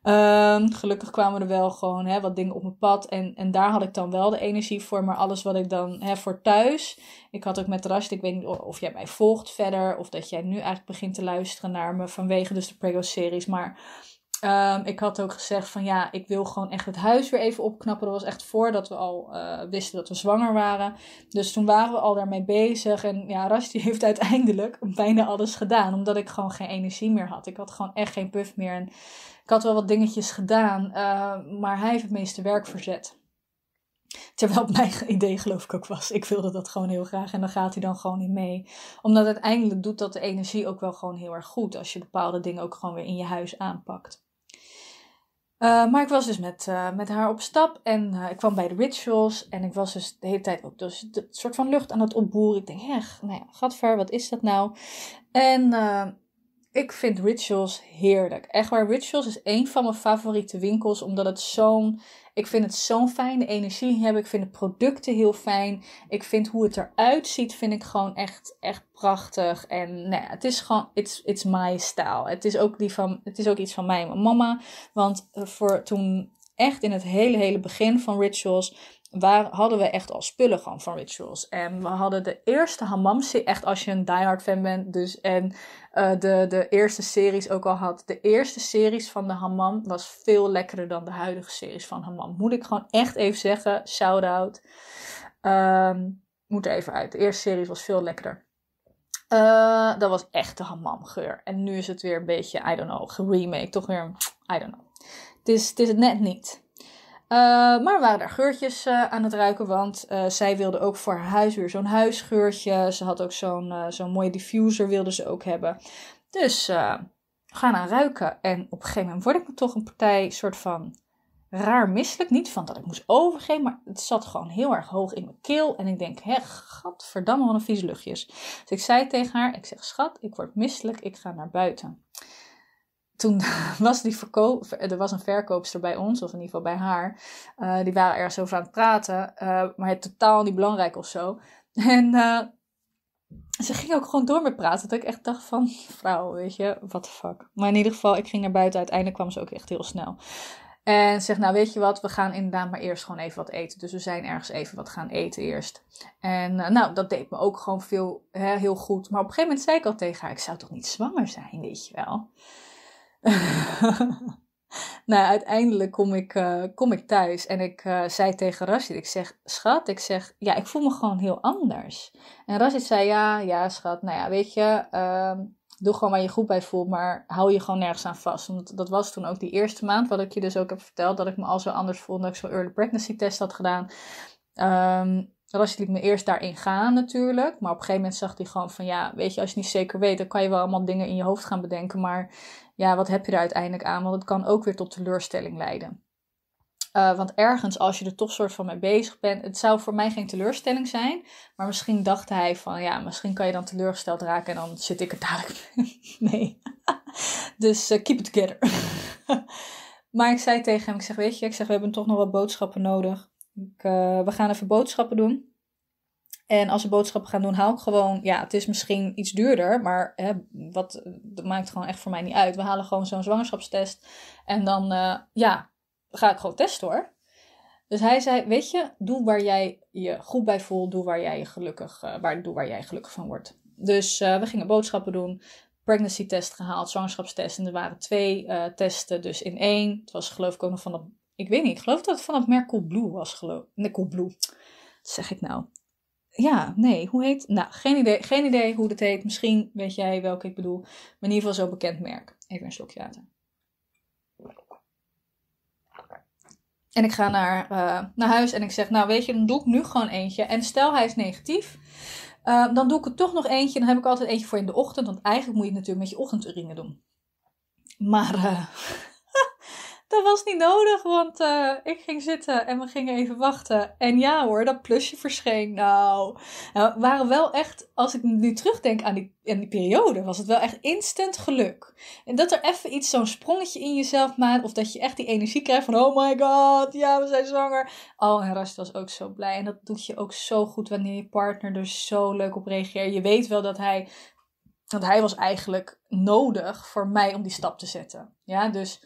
Ehm, gelukkig kwamen er wel gewoon hè, wat dingen op mijn pad. En, en daar had ik dan wel de energie voor. Maar alles wat ik dan hè, voor thuis. Ik had ook met Rast, ik weet niet of jij mij volgt verder. Of dat jij nu eigenlijk begint te luisteren naar me vanwege dus de Prego-series. Maar Ehm, ik had ook gezegd van ja, ik wil gewoon echt het huis weer even opknappen. Dat was echt voordat we al eh, wisten dat we zwanger waren. Dus toen waren we al daarmee bezig. En ja, Rasti heeft uiteindelijk bijna alles gedaan. Omdat ik gewoon geen energie meer had. Ik had gewoon echt geen puff meer. En ik had wel wat dingetjes gedaan. Ehm, maar hij heeft het meeste werk verzet. Terwijl het mijn idee geloof ik ook was. Ik wilde dat gewoon heel graag en dan gaat hij dan gewoon niet mee. Omdat uiteindelijk doet dat de energie ook wel gewoon heel erg goed. Als je bepaalde dingen ook gewoon weer in je huis aanpakt. Eh, maar ik was dus met, eh, met haar op stap en eh, ik kwam bij de rituals en ik was dus de hele tijd ook dus een soort van lucht aan het opboeren. Ik denk, hè, nou ja, gatver, wat is dat nou? En ik vind Rituals heerlijk. Echt waar, Rituals is een van mijn favoriete winkels, omdat het zo'n... Ik vind het zo'n fijne energie hebben. Ik vind de producten heel fijn. Ik vind hoe het eruit ziet, vind ik gewoon echt, echt prachtig. En nou het is gewoon, it's, it's my style. Het is, ook die van, het is ook iets van mij en mijn mama. Want eh, voor toen echt in het hele, hele begin van Rituals waar hadden we echt al spullen gewoon van rituals. En we hadden de eerste Hamamsi, echt als je een diehard fan bent, dus en eh, de, de eerste series ook al had. De eerste series van de Hamam was veel lekkerder dan de huidige series van Hamam. Moet ik gewoon echt even zeggen, shout out. Ehm, moet er even uit. De eerste series was veel lekkerder. Eh, dat was echt de hamamgeur. En nu is het weer een beetje, I don't know, geremake. Toch weer, I don't know. het is het net niet. Eh, maar we waren daar geurtjes eh, aan het ruiken, want eh, zij wilde ook voor haar huis weer zo'n huisgeurtje. Ze had ook zo'n zo'n mooie diffuser, wilde ze ook hebben. Dus we gaan aan ruiken en op een gegeven moment word ik me toch een partij soort van raar misselijk. Niet van dat ik moest overgeven, maar het zat gewoon heel erg hoog in mijn keel. En ik denk, hè, gadverdamme, wat een vieze luchtjes. Dus ik zei tegen haar, ik zeg, schat, ik word misselijk, ik ga naar buiten toen was die verkoop, er was een verkoopster bij ons, of in ieder geval bij haar. Eh, die waren ergens over aan het praten, eh, maar het totaal niet belangrijk of zo. En eh, ze ging ook gewoon door met praten. Dat ik echt dacht van, vrouw, weet je, what the fuck. Maar in ieder geval, ik ging naar buiten. Uiteindelijk kwam ze ook echt heel snel. En zegt, nou weet je wat, we gaan inderdaad maar eerst gewoon even wat eten. Dus we zijn ergens even wat gaan eten eerst. En nou, dat deed me ook gewoon veel, hè, heel goed. Maar op een gegeven moment zei ik al tegen haar, ik zou toch niet zwanger zijn, weet je wel. nou, uiteindelijk kom ik, eh, kom ik thuis en ik eh, zei tegen Rashid, ik zeg, schat, ik zeg, ja, ik voel me gewoon heel anders. En Rashid zei, ja, ja, schat, nou ja, weet je, ehm, doe gewoon waar je goed bij voelt, maar hou je gewoon nergens aan vast. Want dat was toen ook die eerste maand, wat ik je dus ook heb verteld, dat ik me al zo anders voelde, dat ik zo'n early pregnancy test had gedaan. Um, Rashid liet me eerst daarin gaan natuurlijk, maar op een gegeven moment zag hij gewoon van, ja, weet je, als je niet zeker weet, dan kan je wel allemaal dingen in je hoofd gaan bedenken, maar ja, wat heb je er uiteindelijk aan? Want het kan ook weer tot teleurstelling leiden. Eh, want ergens, als je er toch soort van mee bezig bent, het zou voor mij geen teleurstelling zijn. Maar misschien dacht hij van, ja, misschien kan je dan teleurgesteld raken en dan zit ik er dadelijk mee. dus eh, keep it together. maar ik zei tegen hem, ik zeg, weet je, ik zeg, we hebben toch nog wat boodschappen nodig. Ik, eh, we gaan even boodschappen doen. En als we boodschappen gaan doen, haal ik gewoon, ja, het is misschien iets duurder, maar hè, wat, dat maakt gewoon echt voor mij niet uit. We halen gewoon zo'n zwangerschapstest en dan, eh, ja, ga ik gewoon testen hoor. Dus hij zei, weet je, doe waar jij je goed bij voelt, doe waar jij je gelukkig, eh, waar, doe waar jij gelukkig van wordt. Dus eh, we gingen boodschappen doen, pregnancy test gehaald, zwangerschapstest en er waren twee testen dus in één. Het was geloof ik ook nog van dat, ik weet niet, ik geloof dat het van het merk Blue was geloof ik. Nee, Coolblue, wat zeg ik nou? ja, nee, hoe heet? Nou, geen idee, geen idee hoe dat heet. Misschien weet jij welke ik bedoel. Maar in ieder geval zo bekend merk. Even een slokje water. En ik ga naar, eh, naar huis en ik zeg, nou weet je, dan doe ik nu gewoon eentje. En stel hij is negatief, eh, dan doe ik er toch nog eentje. Dan heb ik altijd eentje voor in de ochtend. Want eigenlijk moet je het natuurlijk met je ochtendurine doen. Maar eh, dat was niet nodig, want eh, ik ging zitten en we gingen even wachten. En ja hoor, dat plusje verscheen. Nou, nou waren wel echt, als ik nu terugdenk aan die, aan die periode, was het wel echt instant geluk. En dat er even iets, zo'n sprongetje in jezelf maakt. Of dat je echt die energie krijgt van, oh my god, ja, we zijn zwanger. Oh, en ras was ook zo blij. En dat doet je ook zo goed wanneer je partner er zo leuk op reageert. Je weet wel dat hij want hij was eigenlijk nodig voor mij om die stap te zetten. Ja, dus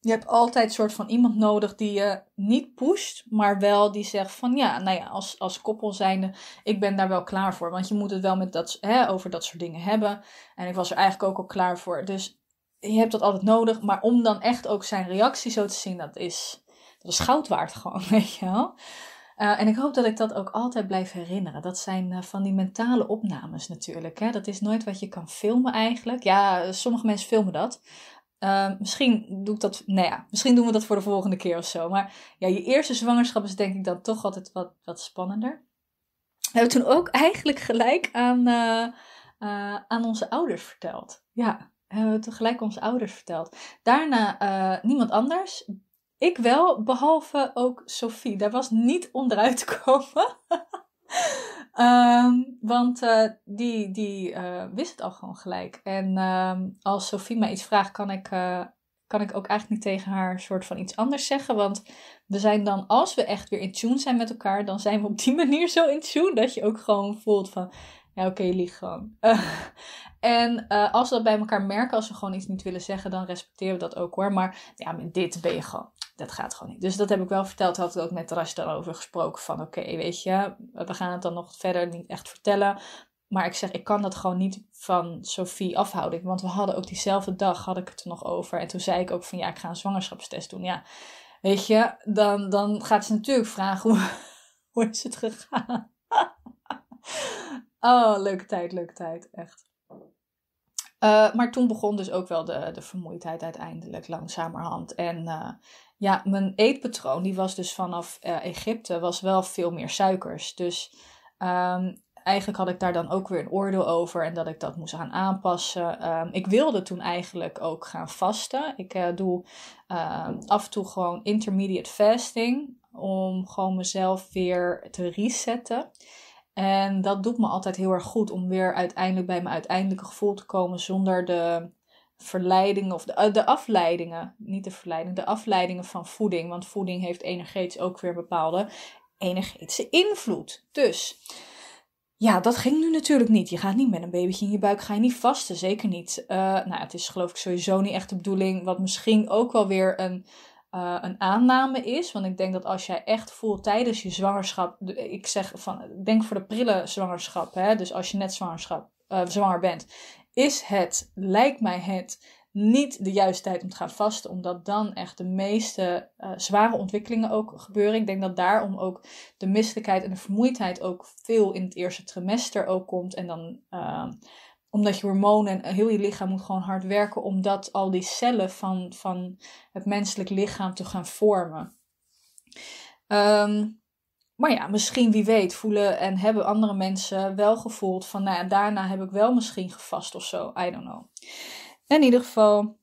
je hebt altijd een soort van iemand nodig die je niet pusht, maar wel die zegt van ja, nou ja, als, als koppel zijnde, ik ben daar wel klaar voor. Want je moet het wel met dat, hè, over dat soort dingen hebben. En ik was er eigenlijk ook al klaar voor. Dus je hebt dat altijd nodig. Maar om dan echt ook zijn reactie zo te zien, dat is, dat is goud waard gewoon, weet je wel. Eh, en ik hoop dat ik dat ook altijd blijf herinneren. Dat zijn eh, van die mentale opnames natuurlijk. Hè? Dat is nooit wat je kan filmen eigenlijk. Ja, eh, sommige mensen filmen dat. Ehm, misschien doe ik dat, nou ja, misschien doen we dat voor de volgende keer of zo. Maar ja, je eerste zwangerschap is denk ik dan toch altijd wat, wat spannender. We hebben toen ook eigenlijk gelijk aan, eh, eh, aan onze ouders verteld. Ja, hebben we toen gelijk onze ouders verteld. Daarna eh, niemand anders. Ik wel, behalve ook Sophie. Daar was niet onderuit te komen. Ehm, want eh, die, die eh, wist het al gewoon gelijk. En ehm, als Sophie mij iets vraagt, kan ik, eh, kan ik ook eigenlijk niet tegen haar soort van iets anders zeggen. Want we zijn dan, als we echt weer in tune zijn met elkaar, dan zijn we op die manier zo in tune dat je ook gewoon voelt van. Ja, oké, okay, lieg gewoon. en als we dat bij elkaar merken, als we gewoon iets niet willen zeggen, dan respecteren we dat ook hoor. Maar ja, met dit ben je gewoon dat gaat gewoon niet. Dus dat heb ik wel verteld. Had ik ook met Ras daarover gesproken. Van oké, weet je, we gaan het dan nog verder niet echt vertellen. Maar ik zeg, ik kan dat gewoon niet van Sophie afhouden. Want we hadden ook diezelfde dag, had ik het er nog over. En toen zei ik ook van, ja, ik ga een zwangerschapstest doen. Ja, weet je, dan, dan gaat ze natuurlijk vragen, hoe, hoe is het gegaan? oh, leuke tijd, leuke tijd, echt. Eh, maar toen begon dus ook wel de, de vermoeidheid uiteindelijk langzamerhand. En eh, ja, mijn eetpatroon, die was dus vanaf eh, Egypte, was wel veel meer suikers. Dus ehm, eigenlijk had ik daar dan ook weer een oordeel over en dat ik dat moest gaan aanpassen. Ehm, ik wilde toen eigenlijk ook gaan vasten. Ik eh, doe ehm, af en toe gewoon intermediate fasting om gewoon mezelf weer te resetten. En dat doet me altijd heel erg goed om weer uiteindelijk bij mijn uiteindelijke gevoel te komen zonder de verleidingen of de, eh, de afleidingen, niet de verleiding, de afleidingen van voeding. Want voeding heeft energetisch ook weer bepaalde energetische invloed. Dus ja, dat ging nu natuurlijk niet. Je gaat niet met een baby in je buik, ga je niet vasten, zeker niet. Eh, nou, het is geloof ik sowieso niet echt de bedoeling, wat misschien ook wel weer een, eh, een aanname is. Want ik denk dat als jij echt voelt tijdens je zwangerschap, ik zeg van, denk voor de prille zwangerschap, hè, dus als je net zwangerschap, zwanger bent is het, lijkt mij het, niet de juiste tijd om te gaan vasten, omdat dan echt de meeste eh, zware ontwikkelingen ook gebeuren. Ik denk dat daarom ook de misselijkheid en de vermoeidheid ook veel in het eerste trimester ook komt. En dan eh, omdat je hormonen en heel je lichaam moet gewoon hard werken, omdat al die cellen van, van het menselijk lichaam te gaan vormen. Um, maar ja, misschien wie weet voelen en hebben andere mensen wel gevoeld van, nou ja, daarna heb ik wel misschien gevast of zo. I don't know. In ieder geval,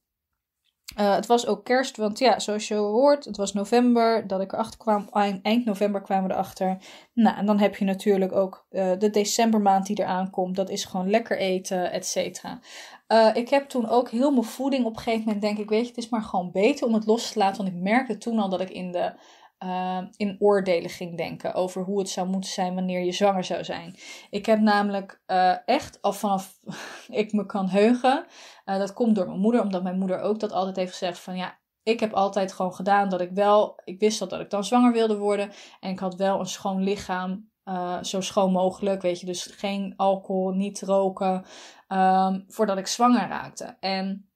eh, het was ook kerst, want ja, zoals je hoort, het was november dat ik erachter kwam. Eind november kwamen we erachter. Nou, en dan heb je natuurlijk ook eh, de decembermaand die eraan komt. Dat is gewoon lekker eten, et cetera. Eh, ik heb toen ook heel mijn voeding op een gegeven moment denk ik, weet je, het is maar gewoon beter om het los te laten. Want ik merkte toen al dat ik in de Ehm, in oordelen ging denken over hoe het zou moeten zijn wanneer je zwanger zou zijn. Ik heb namelijk eh, echt af vanaf ik me kan heugen, eh, dat komt door mijn moeder, omdat mijn moeder ook dat altijd heeft gezegd van ja, ik heb altijd gewoon gedaan dat ik wel, ik wist dat, dat ik dan zwanger wilde worden en ik had wel een schoon lichaam. Eh, zo schoon mogelijk, weet je, dus geen alcohol, niet roken, ehm, voordat ik zwanger raakte. En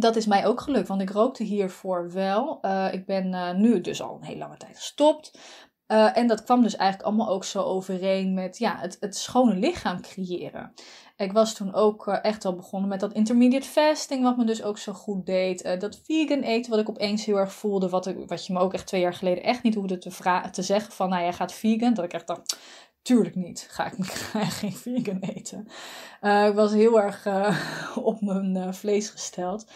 dat is mij ook gelukt, want ik rookte hiervoor wel. Eh, ik ben eh, nu dus al een hele lange tijd gestopt. Eh, en dat kwam dus eigenlijk allemaal ook zo overeen met ja, het, het schone lichaam creëren. Ik was toen ook echt al begonnen met dat intermediate fasting, wat me dus ook zo goed deed. dat vegan eten, wat ik opeens heel erg voelde, wat, ik, wat je me ook echt twee jaar geleden echt niet hoefde te, te zeggen van, nou jij gaat vegan. Dat ik echt dacht, Tuurlijk niet. Ga ik, geen vegan eten. Eh, ik was heel erg eh, op mijn eh, vlees gesteld.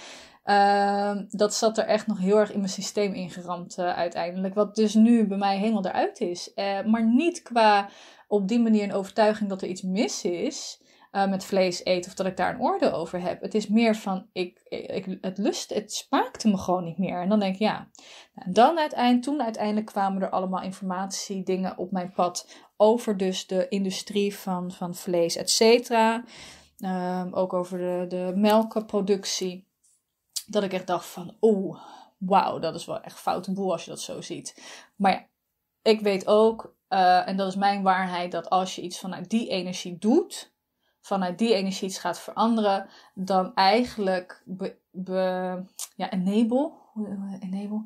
Ehm, dat zat er echt nog heel erg in mijn systeem ingeramd uiteindelijk. Wat dus nu bij mij helemaal eruit is. maar niet qua op die manier een overtuiging dat er iets mis is. met vlees eten of dat ik daar een oordeel over heb. Het is meer van, ik, ik, het lust, het smaakte me gewoon niet meer. En dan denk ik, ja. Nou, en dan uiteindelijk, toen uiteindelijk kwamen er allemaal informatie, dingen op mijn pad over dus de industrie van, van vlees, et cetera. Ehm, ook over de, de melkproductie. Dat ik echt dacht van, oeh, wauw, dat is wel echt foute boel als je dat zo ziet. Maar ja, ik weet ook, eh, en dat is mijn waarheid, dat als je iets vanuit die energie doet, vanuit die energie iets gaat veranderen, dan eigenlijk ja, enable, enable,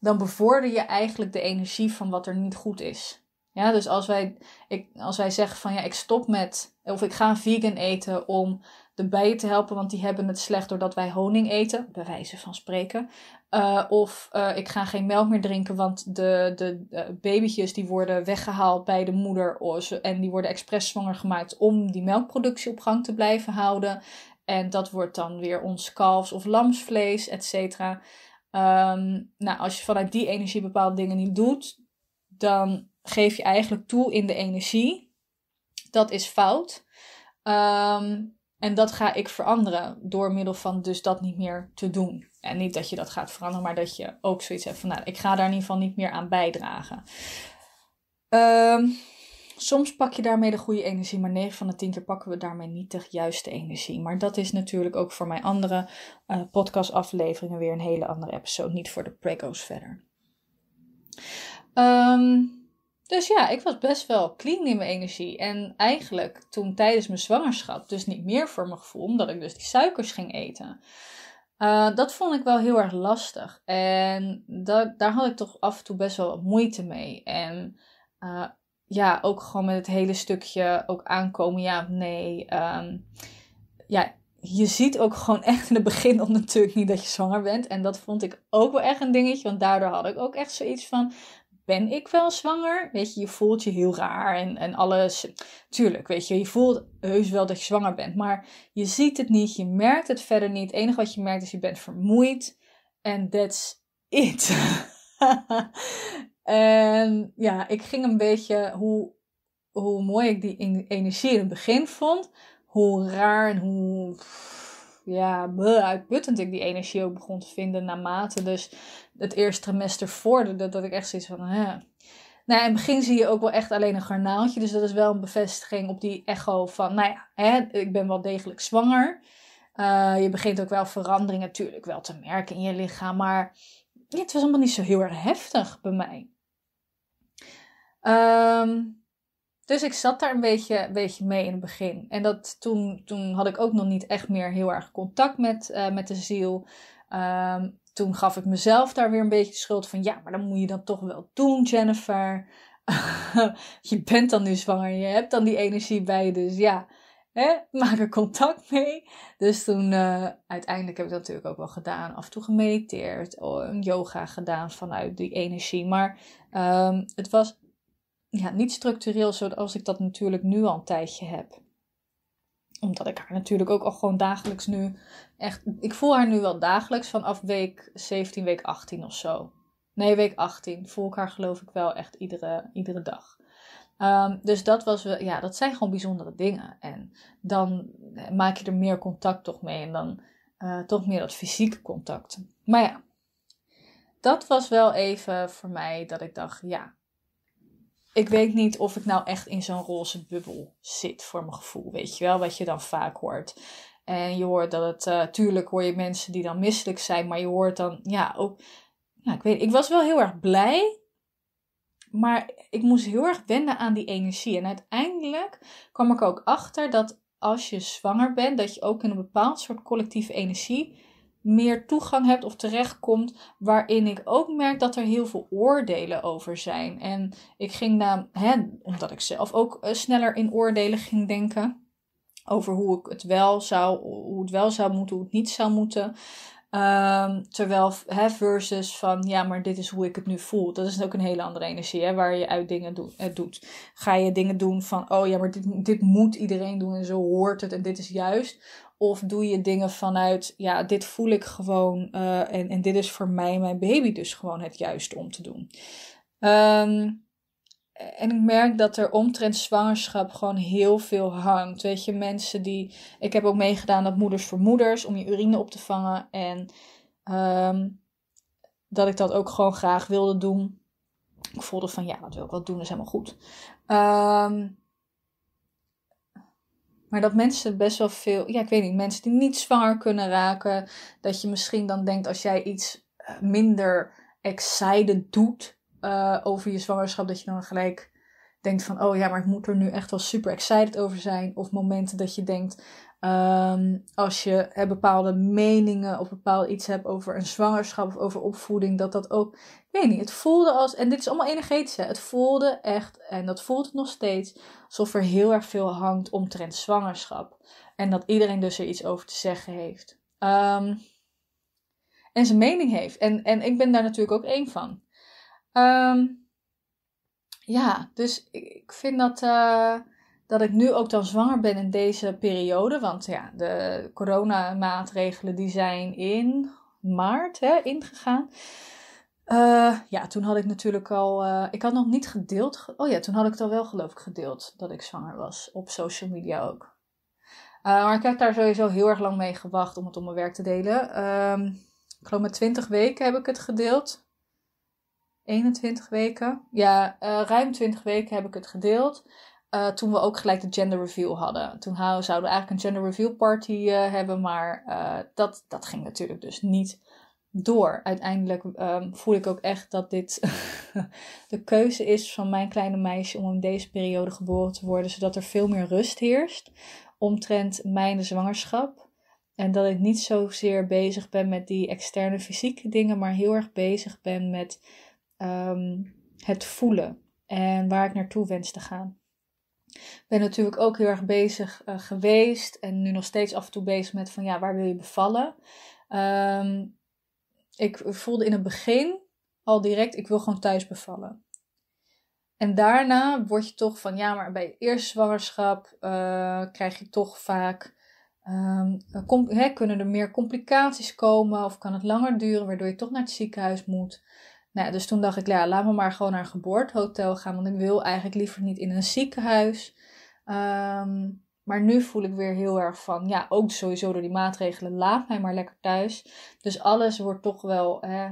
dan bevorder je eigenlijk de energie van wat er niet goed is. Ja, dus als wij, ik, als wij zeggen van ja, ik stop met of ik ga vegan eten om de bijen te helpen, want die hebben het slecht doordat wij honing eten, bij wijze van spreken. Eh, of eh, ik ga geen melk meer drinken, want de, de, de eh, die worden weggehaald bij de moeder oh, en die worden expres zwanger gemaakt om die melkproductie op gang te blijven houden. En dat wordt dan weer ons kalfs- of lamsvlees, etc. Ehm, nou, als je vanuit die energie bepaalde dingen niet doet, dan geef je eigenlijk toe in de energie. Dat is fout. Ehm, en dat ga ik veranderen door middel van dus dat niet meer te doen. En niet dat je dat gaat veranderen, maar dat je ook zoiets hebt van, nou, ik ga daar in ieder geval niet meer aan bijdragen. Ehm, soms pak je daarmee de goede energie, maar 9 van de 10 keer pakken we daarmee niet de juiste energie. Maar dat is natuurlijk ook voor mijn andere eh, podcastafleveringen weer een hele andere episode. Niet voor de Prego's verder. Um, dus ja, ik was best wel clean in mijn energie. En eigenlijk toen tijdens mijn zwangerschap, dus niet meer voor me gevoel, omdat ik dus die suikers ging eten. Eh, dat vond ik wel heel erg lastig. En dat, daar had ik toch af en toe best wel wat moeite mee. En eh, ja, ook gewoon met het hele stukje ook aankomen, ja of nee. Ehm, ja, je ziet ook gewoon echt in het begin op natuurlijk niet dat je zwanger bent. En dat vond ik ook wel echt een dingetje. Want daardoor had ik ook echt zoiets van, ben ik wel zwanger? Weet je, je voelt je heel raar en, en alles. Tuurlijk, weet je, je voelt heus wel dat je zwanger bent. Maar je ziet het niet, je merkt het verder niet. Het enige wat je merkt is je bent vermoeid. En that's it. en ja, ik ging een beetje hoe, hoe mooi ik die energie in het begin vond. Hoe raar en hoe ja, bleh, uitputtend ik die energie ook begon te vinden naarmate dus het eerste trimester vorderde. Dat ik echt zoiets van, hè. Nou ja, in het begin zie je ook wel echt alleen een garnaaltje. Dus dat is wel een bevestiging op die echo van, nou ja, hè, ik ben wel degelijk zwanger. Eh, je begint ook wel veranderingen natuurlijk wel te merken in je lichaam. Maar ja, het was allemaal niet zo heel erg heftig bij mij. Um, dus ik zat daar een beetje, een beetje mee in het begin. En dat, toen, toen had ik ook nog niet echt meer heel erg contact met, eh, met de ziel. Ehm, toen gaf ik mezelf daar weer een beetje de schuld van. Ja, maar dan moet je dat toch wel doen, Jennifer. je bent dan nu zwanger. Je hebt dan die energie bij Dus ja, hè, maak er contact mee. Dus toen, eh, uiteindelijk heb ik dat natuurlijk ook wel gedaan. Af en toe gemediteerd. Een yoga gedaan vanuit die energie. Maar ehm, het was ja, niet structureel zoals ik dat natuurlijk nu al een tijdje heb. Omdat ik haar natuurlijk ook al gewoon dagelijks nu echt. Ik voel haar nu wel dagelijks vanaf week 17, week 18 of zo. Nee, week 18 voel ik haar geloof ik wel echt iedere, iedere dag. Ehm, dus dat, was, ja, dat zijn gewoon bijzondere dingen. En dan eh, maak je er meer contact toch mee. En dan eh, toch meer dat fysieke contact. Maar ja, dat was wel even voor mij dat ik dacht, ja, ik weet niet of ik nou echt in zo'n roze bubbel zit voor mijn gevoel. Weet je wel, wat je dan vaak hoort. En je hoort dat het, eh, tuurlijk hoor je mensen die dan misselijk zijn, maar je hoort dan, ja, ook, Nou, ik weet, ik was wel heel erg blij, maar ik moest heel erg wennen aan die energie. En uiteindelijk kwam ik ook achter dat als je zwanger bent, dat je ook in een bepaald soort collectieve energie meer toegang hebt of terechtkomt, waarin ik ook merk dat er heel veel oordelen over zijn. En ik ging na, hè, omdat ik zelf ook eh, sneller in oordelen ging denken over hoe ik het wel zou, hoe het wel zou moeten, hoe het niet zou moeten. Um, terwijl hè, versus van ja, maar dit is hoe ik het nu voel. Dat is ook een hele andere energie hè, waar je uit dingen eh, doet. Ga je dingen doen van oh ja, maar dit, dit moet iedereen doen en zo hoort het en dit is juist. Of doe je dingen vanuit ja, dit voel ik gewoon eh, en, en dit is voor mij, mijn baby, dus gewoon het juiste om te doen. Um, en ik merk dat er omtrent zwangerschap gewoon heel veel hangt. Weet je, mensen die. Ik heb ook meegedaan dat moeders voor moeders om je urine op te vangen. En ehm, dat ik dat ook gewoon graag wilde doen. Ik voelde van ja, dat wil ik wel doen, is helemaal goed. Ehm, maar dat mensen best wel veel. Ja, ik weet niet, mensen die niet zwanger kunnen raken. Dat je misschien dan denkt als jij iets eh, minder excited doet eh, over je zwangerschap, dat je dan gelijk denkt van, oh ja, maar ik moet er nu echt wel super excited over zijn. Of momenten dat je denkt, ehm, als je hè, bepaalde meningen of bepaald iets hebt over een zwangerschap of over opvoeding, dat dat ook, ik weet niet, het voelde als, en dit is allemaal energetisch, hè, het voelde echt, en dat voelt het nog steeds, alsof er heel erg veel hangt omtrent zwangerschap. En dat iedereen dus er iets over te zeggen heeft. Ehm, en zijn mening heeft. En, en ik ben daar natuurlijk ook één van. Um, ja, dus ik vind dat, eh, dat ik nu ook dan zwanger ben in deze periode. Want ja, de coronamaatregelen die zijn in maart hè, ingegaan. Eh, ja, toen had ik natuurlijk al. Eh, ik had nog niet gedeeld. Oh ja, toen had ik het al wel, geloof ik, gedeeld dat ik zwanger was. Op social media ook. maar ik heb daar sowieso heel erg lang mee gewacht om het op mijn werk te delen. Ehm, ik geloof met 20 weken heb ik het gedeeld. 21 weken. Ja, eh, ruim 20 weken heb ik het gedeeld. Eh, toen we ook gelijk de gender reveal hadden. Toen zouden we eigenlijk een gender reveal party eh, hebben, maar dat, dat ging natuurlijk dus niet door. Uiteindelijk ehm, voel ik ook echt dat dit de keuze is van mijn kleine meisje om in deze periode geboren te worden, zodat er veel meer rust heerst omtrent mijn zwangerschap. En dat ik niet zozeer bezig ben met die externe fysieke dingen, maar heel erg bezig ben met Ehm, het voelen en waar ik naartoe wens te gaan. Ik ben natuurlijk ook heel erg bezig eh, geweest en nu nog steeds af en toe bezig met van ja, waar wil je bevallen? Ehm, ik voelde in het begin al direct, ik wil gewoon thuis bevallen. En daarna word je toch van ja, maar bij eerste zwangerschap eh, krijg je toch vaak. Ehm, kunnen er meer complicaties komen of kan het langer duren, waardoor je toch naar het ziekenhuis moet. Nou, dus toen dacht ik, ja, laat me maar gewoon naar een geboortehotel gaan, want ik wil eigenlijk liever niet in een ziekenhuis. Ehm, maar nu voel ik weer heel erg van, ja, ook sowieso door die maatregelen, laat mij maar lekker thuis. Dus alles wordt toch wel hè,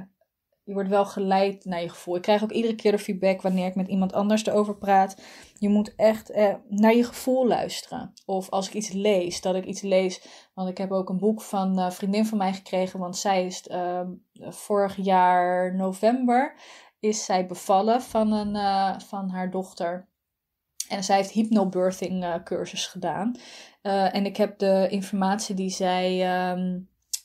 je wordt wel geleid naar je gevoel. Ik krijg ook iedere keer de feedback wanneer ik met iemand anders erover praat. Je moet echt eh, naar je gevoel luisteren. Of als ik iets lees, dat ik iets lees. Want ik heb ook een boek van een vriendin van mij gekregen. Want zij is ehm, vorig jaar november is zij bevallen van, een, eh, van haar dochter. En zij heeft hypnobirthing eh, cursus gedaan. Eh, en ik heb de informatie die zij... Ehm,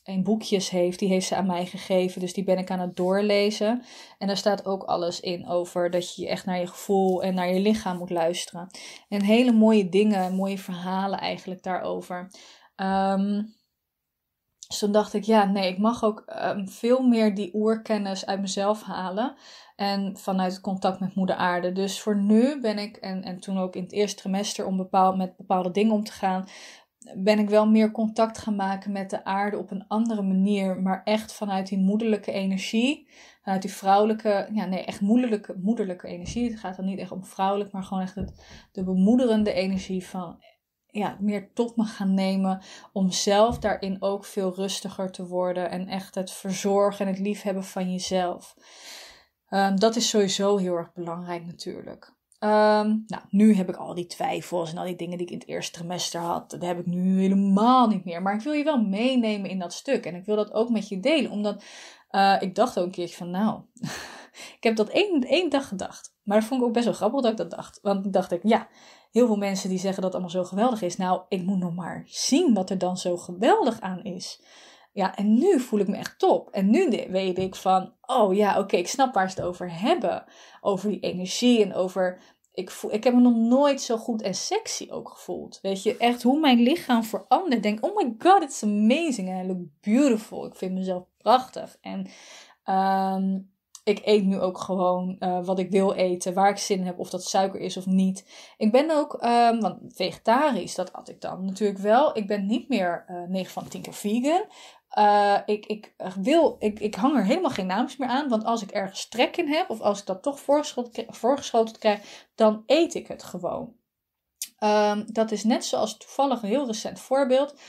een boekjes heeft, die heeft ze aan mij gegeven. Dus die ben ik aan het doorlezen. En daar staat ook alles in over dat je echt naar je gevoel en naar je lichaam moet luisteren. En hele mooie dingen, mooie verhalen eigenlijk daarover. Um, dus toen dacht ik, ja, nee, ik mag ook ehm, veel meer die oerkennis uit mezelf halen. En vanuit het contact met Moeder Aarde. Dus voor nu ben ik, en, en toen ook in het eerste trimester, om met bepaalde dingen om te gaan, ben ik wel meer contact gaan maken met de aarde op een andere manier, maar echt vanuit die moederlijke energie, vanuit die vrouwelijke, ja nee, echt moederlijke, moederlijke energie. Het gaat dan niet echt om vrouwelijk, maar gewoon echt de bemoederende energie van ja, meer tot me gaan nemen. Om zelf daarin ook veel rustiger te worden. En echt het verzorgen en het liefhebben van jezelf. Ehm, dat is sowieso heel erg belangrijk natuurlijk. Ehm, nou, nu heb ik al die twijfels en al die dingen die ik in het eerste trimester had. Dat heb ik nu helemaal niet meer. Maar ik wil je wel meenemen in dat stuk. En ik wil dat ook met je delen. Omdat eh, ik dacht ook een keertje van nou, ik heb dat één, één dag gedacht. Maar dat vond ik ook best wel grappig dat ik dat dacht. Want ik dacht ik, ja, heel veel mensen die zeggen dat het allemaal zo geweldig is. Nou, ik moet nog maar zien wat er dan zo geweldig aan is. Ja, en nu voel ik me echt top. En nu weet ik van, oh ja, oké, ik snap waar ze het over hebben. Over die energie en over ik, voel, ik heb me nog nooit zo goed en sexy ook gevoeld. Weet je, echt hoe mijn lichaam verandert. denk, oh my god, it's amazing. En I look beautiful. Ik vind mezelf prachtig. En ehm, ik eet nu ook gewoon eh, wat ik wil eten, waar ik zin in heb, of dat suiker is of niet. Ik ben ook, um, want vegetarisch, dat at ik dan natuurlijk wel. Ik ben niet meer uh, eh, 9 van 10 keer vegan. Eh, ik, ik, wil, ik, ik hang er helemaal geen naams meer aan. Want als ik ergens trek in heb, of als ik dat toch voorgeschoteld, krijg, dan eet ik het gewoon. Ehm, dat is net zoals toevallig een heel recent voorbeeld. Um,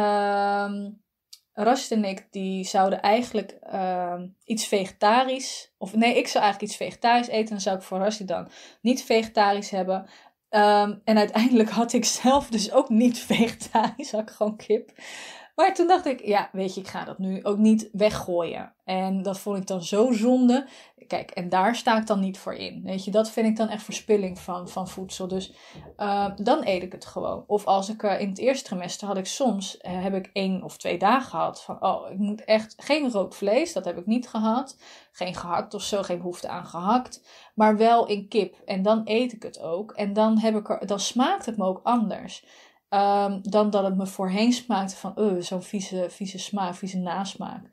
ehm, Rast en ik die zouden eigenlijk ehm, iets vegetarisch. Of nee, ik zou eigenlijk iets vegetarisch eten. Dan zou ik voor Rasti dan niet vegetarisch hebben. en uiteindelijk had ik zelf dus ook niet vegetarisch. Had ik gewoon kip. Maar toen dacht ik, ja, weet je, ik ga dat nu ook niet weggooien. En dat vond ik dan zo zonde. Kijk, en daar sta ik dan niet voor in. Weet je, dat vind ik dan echt verspilling van, van voedsel. Dus eh, dan eet ik het gewoon. Of als ik eh, in het eerste trimester had ik soms, eh, heb ik één of twee dagen gehad van, oh, ik moet echt geen rood vlees, dat heb ik niet gehad. Geen gehakt of zo, geen behoefte aan gehakt. Maar wel in kip. En dan eet ik het ook. En dan, heb ik er, dan smaakt het me ook anders. Ehm, dan dat het me voorheen smaakte van uh, zo'n vieze, vieze smaak, vieze nasmaak.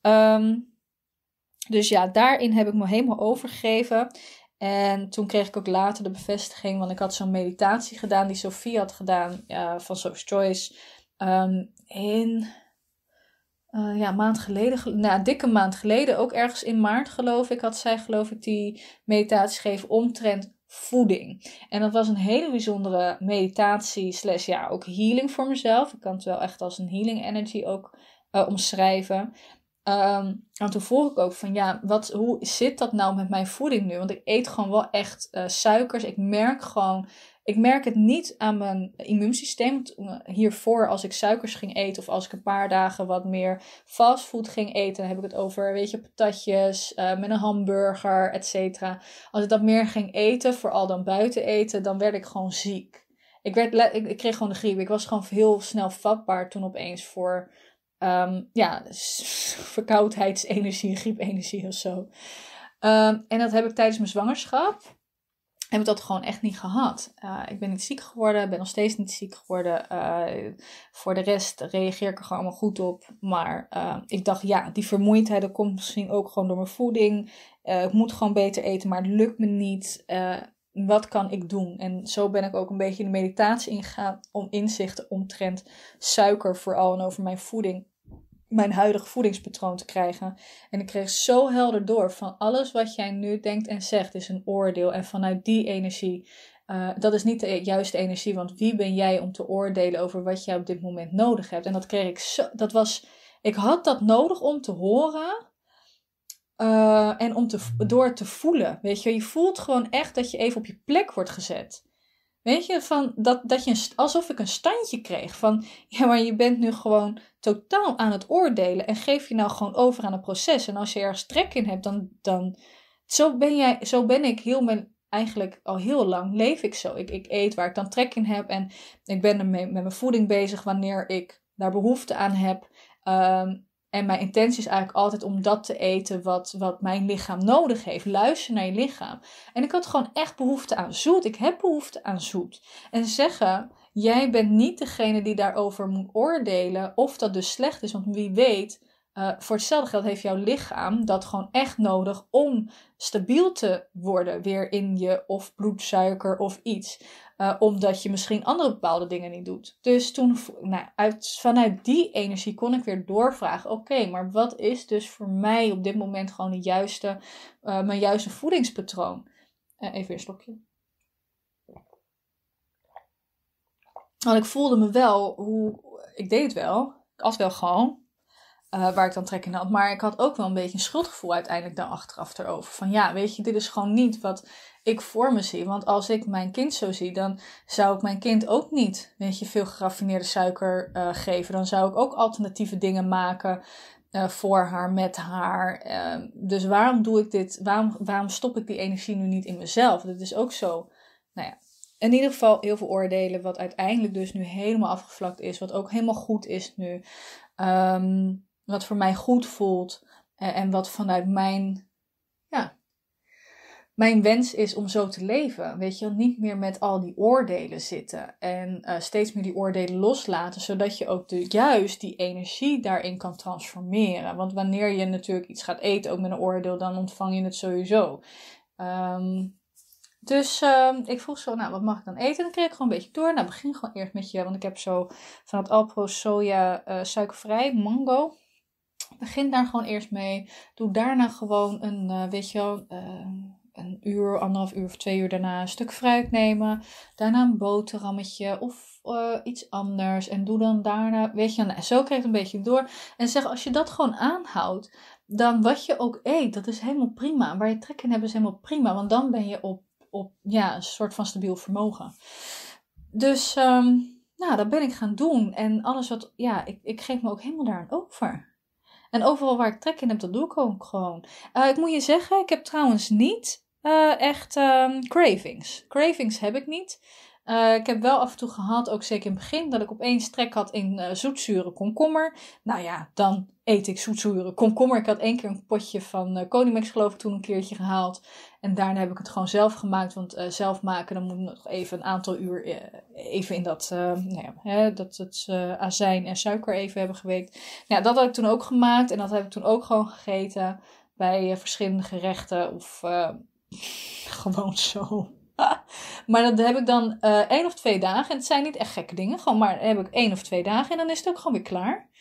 Um, dus ja, daarin heb ik me helemaal overgegeven. En toen kreeg ik ook later de bevestiging, want ik had zo'n meditatie gedaan die Sophie had gedaan van Sophie Choice. Um, in eh, ja, een maand geleden, nou, dikke maand geleden, ook ergens in maart geloof ik, had zij geloof ik die meditatie gegeven omtrent voeding. En dat was een hele bijzondere meditatie slash ja, ook healing voor mezelf. Ik kan het wel echt als een healing energy ook eh, omschrijven. Um, ehm, en toen vroeg ik ook van ja, wat, hoe zit dat nou met mijn voeding nu? Want ik eet gewoon wel echt eh, suikers. Ik merk gewoon ik merk het niet aan mijn immuunsysteem. Eh, hiervoor, als ik suikers ging eten of als ik een paar dagen wat meer fastfood ging eten, dan heb ik het over, weet je, patatjes eh, met een hamburger, et cetera. Als ik dat meer ging eten, vooral dan buiten eten, dan werd ik gewoon ziek. Ik, werd, ik, kreeg gewoon de griep. Ik was gewoon heel snel vatbaar toen opeens voor ehm, ja, verkoudheidsenergie, griepenergie of zo. Ehm, en dat heb ik tijdens mijn zwangerschap heb ik dat gewoon echt niet gehad. Eh, ik ben niet ziek geworden, ben nog steeds niet ziek geworden. Eh, voor de rest reageer ik er gewoon allemaal goed op. Maar eh, ik dacht, ja, die vermoeidheid dat komt misschien ook gewoon door mijn voeding. ik moet gewoon beter eten, maar het lukt me niet. wat kan ik doen? En zo ben ik ook een beetje in de meditatie ingegaan om inzichten omtrent suiker vooral en over mijn voeding mijn huidige voedingspatroon te krijgen. En ik kreeg zo helder door van alles wat jij nu denkt en zegt is een oordeel. En vanuit die energie, eh, dat is niet de e-, juiste energie, want wie ben jij om te oordelen over wat jij op dit moment nodig hebt? En dat kreeg ik zo, dat was, ik had dat nodig om te horen. Eh, en om te, door te voelen. Weet je, je voelt gewoon echt dat je even op je plek wordt gezet. Weet je, van dat, dat je alsof ik een standje kreeg van ja, maar je bent nu gewoon totaal aan het oordelen en geef je nou gewoon over aan het proces. En als je ergens trek in hebt, dan, dan zo, ben jij, zo ben ik heel mijn, eigenlijk al heel lang leef ik zo. Ik, ik eet waar ik dan trek in heb en ik ben met mijn voeding bezig wanneer ik daar behoefte aan heb. Um, en mijn intentie is eigenlijk altijd om dat te eten wat, wat mijn lichaam nodig heeft. Luister naar je lichaam. En ik had gewoon echt behoefte aan zoet. Ik heb behoefte aan zoet. En zeggen, jij bent niet degene die daarover moet oordelen of dat dus slecht is. Want wie weet, eh, voor hetzelfde geld heeft jouw lichaam dat gewoon echt nodig om stabiel te worden. Weer in je of bloedsuiker of iets. Eh, omdat je misschien andere bepaalde dingen niet doet. Dus toen, nou, uit, vanuit die energie kon ik weer doorvragen: oké, maar wat is dus voor mij op dit moment gewoon de juiste, eh, mijn juiste voedingspatroon? Eh, even een slokje. Want ik voelde me wel hoe. Ik deed het wel. Ik at wel gewoon. waar ik dan trek in had. Maar ik had ook wel een beetje een schuldgevoel uiteindelijk daar achteraf erover. Van ja, weet je, dit is gewoon niet wat ik voor me zie. Want als ik mijn kind zo zie, dan zou ik mijn kind ook niet, weet je, veel geraffineerde suiker eh, geven. Dan zou ik ook alternatieve dingen maken eh, voor haar, met haar. Ehm, dus waarom doe ik dit? Waarom, waarom stop ik die energie nu niet in mezelf? Dat is ook zo. Nou ja, in ieder geval heel veel oordelen, wat uiteindelijk dus nu helemaal afgevlakt is, wat ook helemaal goed is nu, ehm, wat voor mij goed voelt eh, en wat vanuit mijn mijn wens is om zo te leven. Weet je, niet meer met al die oordelen zitten en eh, steeds meer die oordelen loslaten, zodat je ook de, juist die energie daarin kan transformeren. Want wanneer je natuurlijk iets gaat eten, ook met een oordeel, dan ontvang je het sowieso. Ehm, dus ehm, ik vroeg zo, nou, wat mag ik dan eten? dan kreeg ik gewoon een beetje door. Nou, begin gewoon eerst met je, want ik heb zo van het Alpro soja uh, suikervrij, mango. Begin daar gewoon eerst mee. Doe daarna gewoon een, eh, weet je wel, ehm, een uur, anderhalf uur of twee uur daarna een stuk fruit nemen. Daarna een boterhammetje of eh, iets anders. En doe dan daarna, weet je, nou, zo krijg je het een beetje door. En zeg, als je dat gewoon aanhoudt, dan wat je ook eet, dat is helemaal prima. Waar je trek in hebt is helemaal prima, want dan ben je op, op ja, een soort van stabiel vermogen. Dus, ehm, nou, dat ben ik gaan doen. En alles wat, ja, ik, ik geef me ook helemaal daaraan over. En overal waar ik trek in heb, dat doe ik ook gewoon. Eh, ik moet je zeggen, ik heb trouwens niet eh, echt ehm, cravings. Cravings heb ik niet. Eh, ik heb wel af en toe gehad, ook zeker in het begin, dat ik opeens trek had in eh, zoetzure komkommer. Nou ja, dan eet ik zoetzure komkommer. Ik had één keer een potje van uh, Konimex geloof ik toen een keertje gehaald. En daarna heb ik het gewoon zelf gemaakt. Want zelf maken, dan moet nog even een aantal uur even in dat, ehm, nou ja, hè, dat het azijn en suiker even hebben geweekt. Nou, dat had ik toen ook gemaakt en dat heb ik toen ook gewoon gegeten bij verschillende gerechten of Gewoon zo. maar dat heb ik dan uh, één of twee dagen. En het zijn niet echt gekke dingen. Gewoon maar heb ik één of twee dagen en dan is het ook gewoon weer klaar.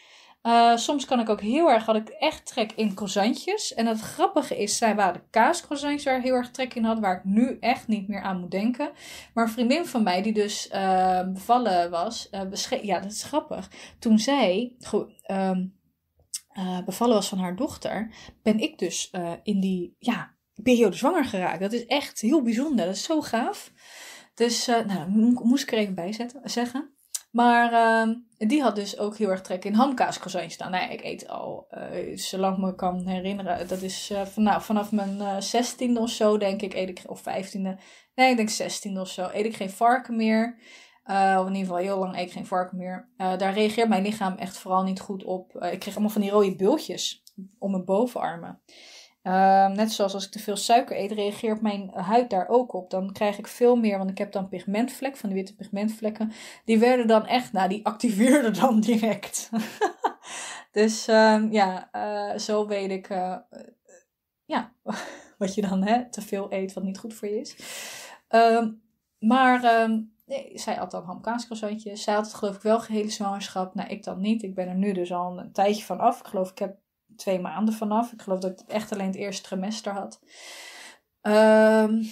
Eh, soms kan ik ook heel erg, had ik echt trek in croissantjes. En het grappige is, zij waren de kaascroissantjes waar ik heel erg trek in had, waar ik nu echt niet meer aan moet denken. Maar een vriendin van mij, die dus eh, bevallen was, ja, dat is grappig. Toen zij ehm, bevallen was van haar dochter, ben ik dus in die, ja, periode zwanger geraakt. Dat is echt heel bijzonder. Dat is zo gaaf. Dus uh, nou, moest ik er even bij zetten, zeggen. Maar ehm, die had dus ook heel erg trek in staan. Nou, nee, ik eet al uh, zolang ik me kan herinneren. Dat is eh, nou, vanaf mijn zestiende of zo, denk ik, eet ik, of vijftiende. Nee, ik denk zestiende of zo, eet ik geen varken meer. of in ieder geval heel lang eet ik geen varken meer. daar reageert mijn lichaam echt vooral niet goed op. ik kreeg allemaal van die rode bultjes om mijn bovenarmen. Ehm, net zoals als ik te veel suiker eet, reageert mijn huid daar ook op. Dan krijg ik veel meer, want ik heb dan pigmentvlek, van die witte pigmentvlekken. Die werden dan echt, nou, die activeerden dan direct. dus ehm, ja, eh, zo weet ik, eh, eh, ja, wat je dan hè, te veel eet, wat niet goed voor je is. Ehm, maar nee, zij had dan hamkaaskrasantjes. Zij had het geloof ik wel gehele zwangerschap. Nou, ik dan niet. Ik ben er nu dus al een tijdje van af. Ik geloof ik heb twee maanden vanaf. Ik geloof dat ik echt alleen het eerste trimester had. Ehm,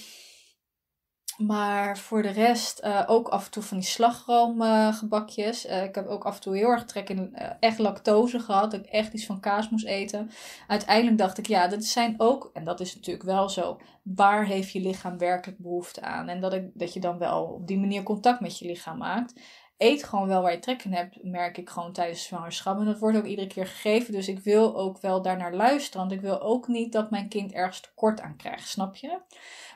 maar voor de rest eh, ook af en toe van die slagroomgebakjes. Eh, eh, ik heb ook af en toe heel erg trek in echt lactose gehad. Dat ik echt iets van kaas moest eten. Uiteindelijk dacht ik, ja, dat zijn ook, en dat is natuurlijk wel zo, waar heeft je lichaam werkelijk behoefte aan? En dat, ik, dat je dan wel op die manier contact met je lichaam maakt eet gewoon wel waar je trek in hebt, merk ik gewoon tijdens zwangerschap. En dat wordt ook iedere keer gegeven. Dus ik wil ook wel daarnaar luisteren. Want ik wil ook niet dat mijn kind ergens tekort aan krijgt, snap je?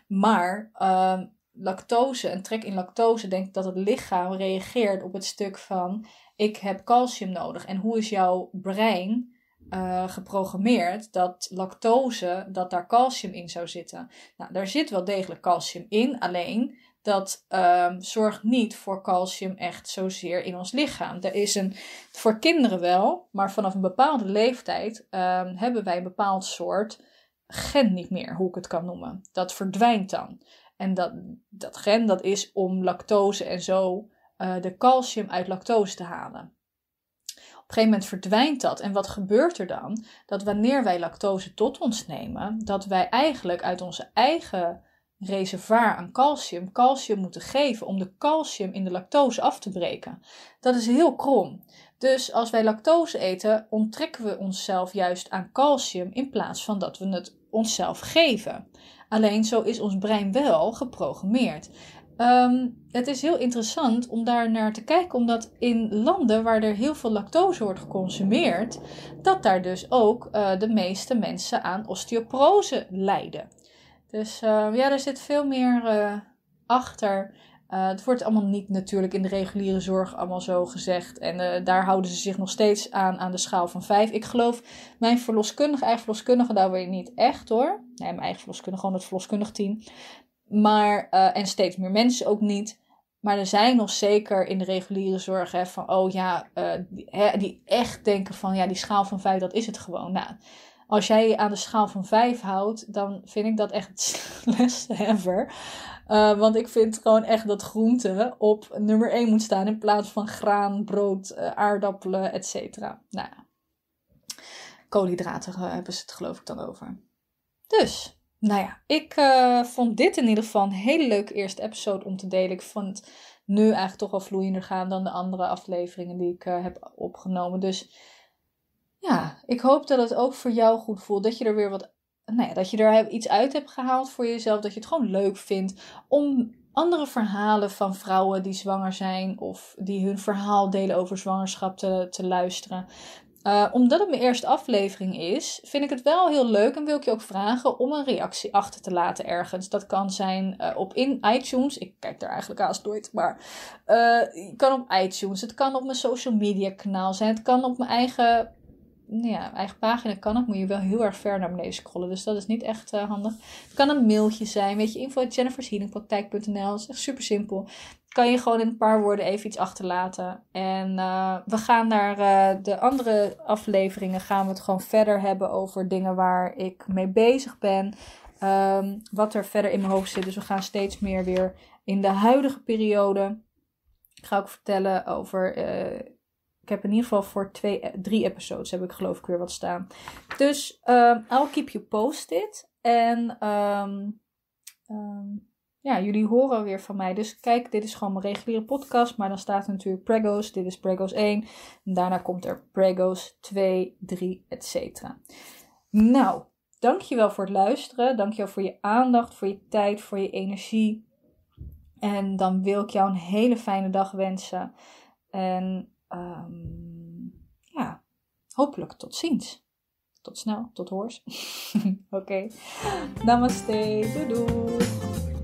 Maar ehm, lactose, een trek in lactose, denk ik dat het lichaam reageert op het stuk van: ik heb calcium nodig. En hoe is jouw brein? Eh, geprogrammeerd dat lactose, dat daar calcium in zou zitten. Nou, daar zit wel degelijk calcium in, alleen dat ehm, zorgt niet voor calcium echt zozeer in ons lichaam. Er is een, voor kinderen wel, maar vanaf een bepaalde leeftijd ehm, hebben wij een bepaald soort gen niet meer, hoe ik het kan noemen. Dat verdwijnt dan. En dat, dat gen dat is om lactose en zo eh, de calcium uit lactose te halen. Op een gegeven moment verdwijnt dat. En wat gebeurt er dan? Dat wanneer wij lactose tot ons nemen, dat wij eigenlijk uit onze eigen reservoir aan calcium calcium moeten geven om de calcium in de lactose af te breken. Dat is heel krom. Dus als wij lactose eten, onttrekken we onszelf juist aan calcium in plaats van dat we het onszelf geven. Alleen zo is ons brein wel geprogrammeerd. Ehm, het is heel interessant om daar naar te kijken, omdat in landen waar er heel veel lactose wordt geconsumeerd, dat daar dus ook eh, de meeste mensen aan osteoporose lijden. Dus ehm, ja, er zit veel meer eh, achter. Eh, het wordt allemaal niet natuurlijk in de reguliere zorg allemaal zo gezegd. En eh, daar houden ze zich nog steeds aan, aan de schaal van 5. Ik geloof mijn verloskundige, eigen verloskundige, daar weer niet echt hoor. Nee, mijn eigen verloskundige, gewoon het verloskundig team. Maar, en steeds meer mensen ook niet. Maar er zijn nog zeker in de reguliere zorg hè, van, oh ja, die, hè, die echt denken van, ja, die schaal van vijf dat is het gewoon. Nou, als jij je aan de schaal van 5 houdt, dan vind ik dat echt het slechtste ever. Eh, want ik vind gewoon echt dat groente op nummer 1 moet staan in plaats van graan, brood, eh, aardappelen, etc. Nou ja, koolhydraten eh, hebben ze het geloof ik dan over. Dus, nou ja, ik vond dit in ieder geval een hele leuke eerste episode om te delen. Ik vond nu eigenlijk toch al vloeiender gaan dan de andere afleveringen die ik heb opgenomen. Dus ja, ik hoop dat het ook voor jou goed voelt. Dat je er weer wat. Nou ja, dat je er iets uit hebt gehaald voor jezelf. Dat je het gewoon leuk vindt om andere verhalen van vrouwen die zwanger zijn. of die hun verhaal delen over zwangerschap te, te luisteren. Eh, omdat het mijn eerste aflevering is, vind ik het wel heel leuk en wil ik je ook vragen om een reactie achter te laten ergens. Dat kan zijn eh, op in iTunes. Ik kijk daar eigenlijk haast nooit, maar uh, eh, het kan op iTunes. Het kan op mijn social media kanaal zijn. Het kan op mijn eigen nou ja, eigen pagina kan het, moet je wel heel erg ver naar beneden scrollen. Dus dat is niet echt eh, handig. Het kan een mailtje zijn, weet je, info jennifershealingpraktijk.nl. is echt super simpel. Kan je gewoon in een paar woorden even iets achterlaten. En eh, we gaan naar eh, de andere afleveringen, gaan we het gewoon verder hebben over dingen waar ik mee bezig ben. Ehm, wat er verder in mijn hoofd zit. Dus we gaan steeds meer weer in de huidige periode. Ik ga ook vertellen over ik heb in ieder geval voor twee, eh, drie episodes heb ik geloof ik weer wat staan. Dus ehm, I'll keep you posted. En ehm, ehm, ja, jullie horen weer van mij. Dus kijk, dit is gewoon mijn reguliere podcast. Maar dan staat er natuurlijk Prego's. Dit is Prego's 1. En daarna komt er Prego's 2, 3, etc. Nou, dankjewel voor het luisteren. Dankjewel voor je aandacht, voor je tijd, voor je energie. En dan wil ik jou een hele fijne dag wensen. En Ehm, ja, hopelijk tot ziens. Tot snel, tot hoors. Oké, namaste, doei doei.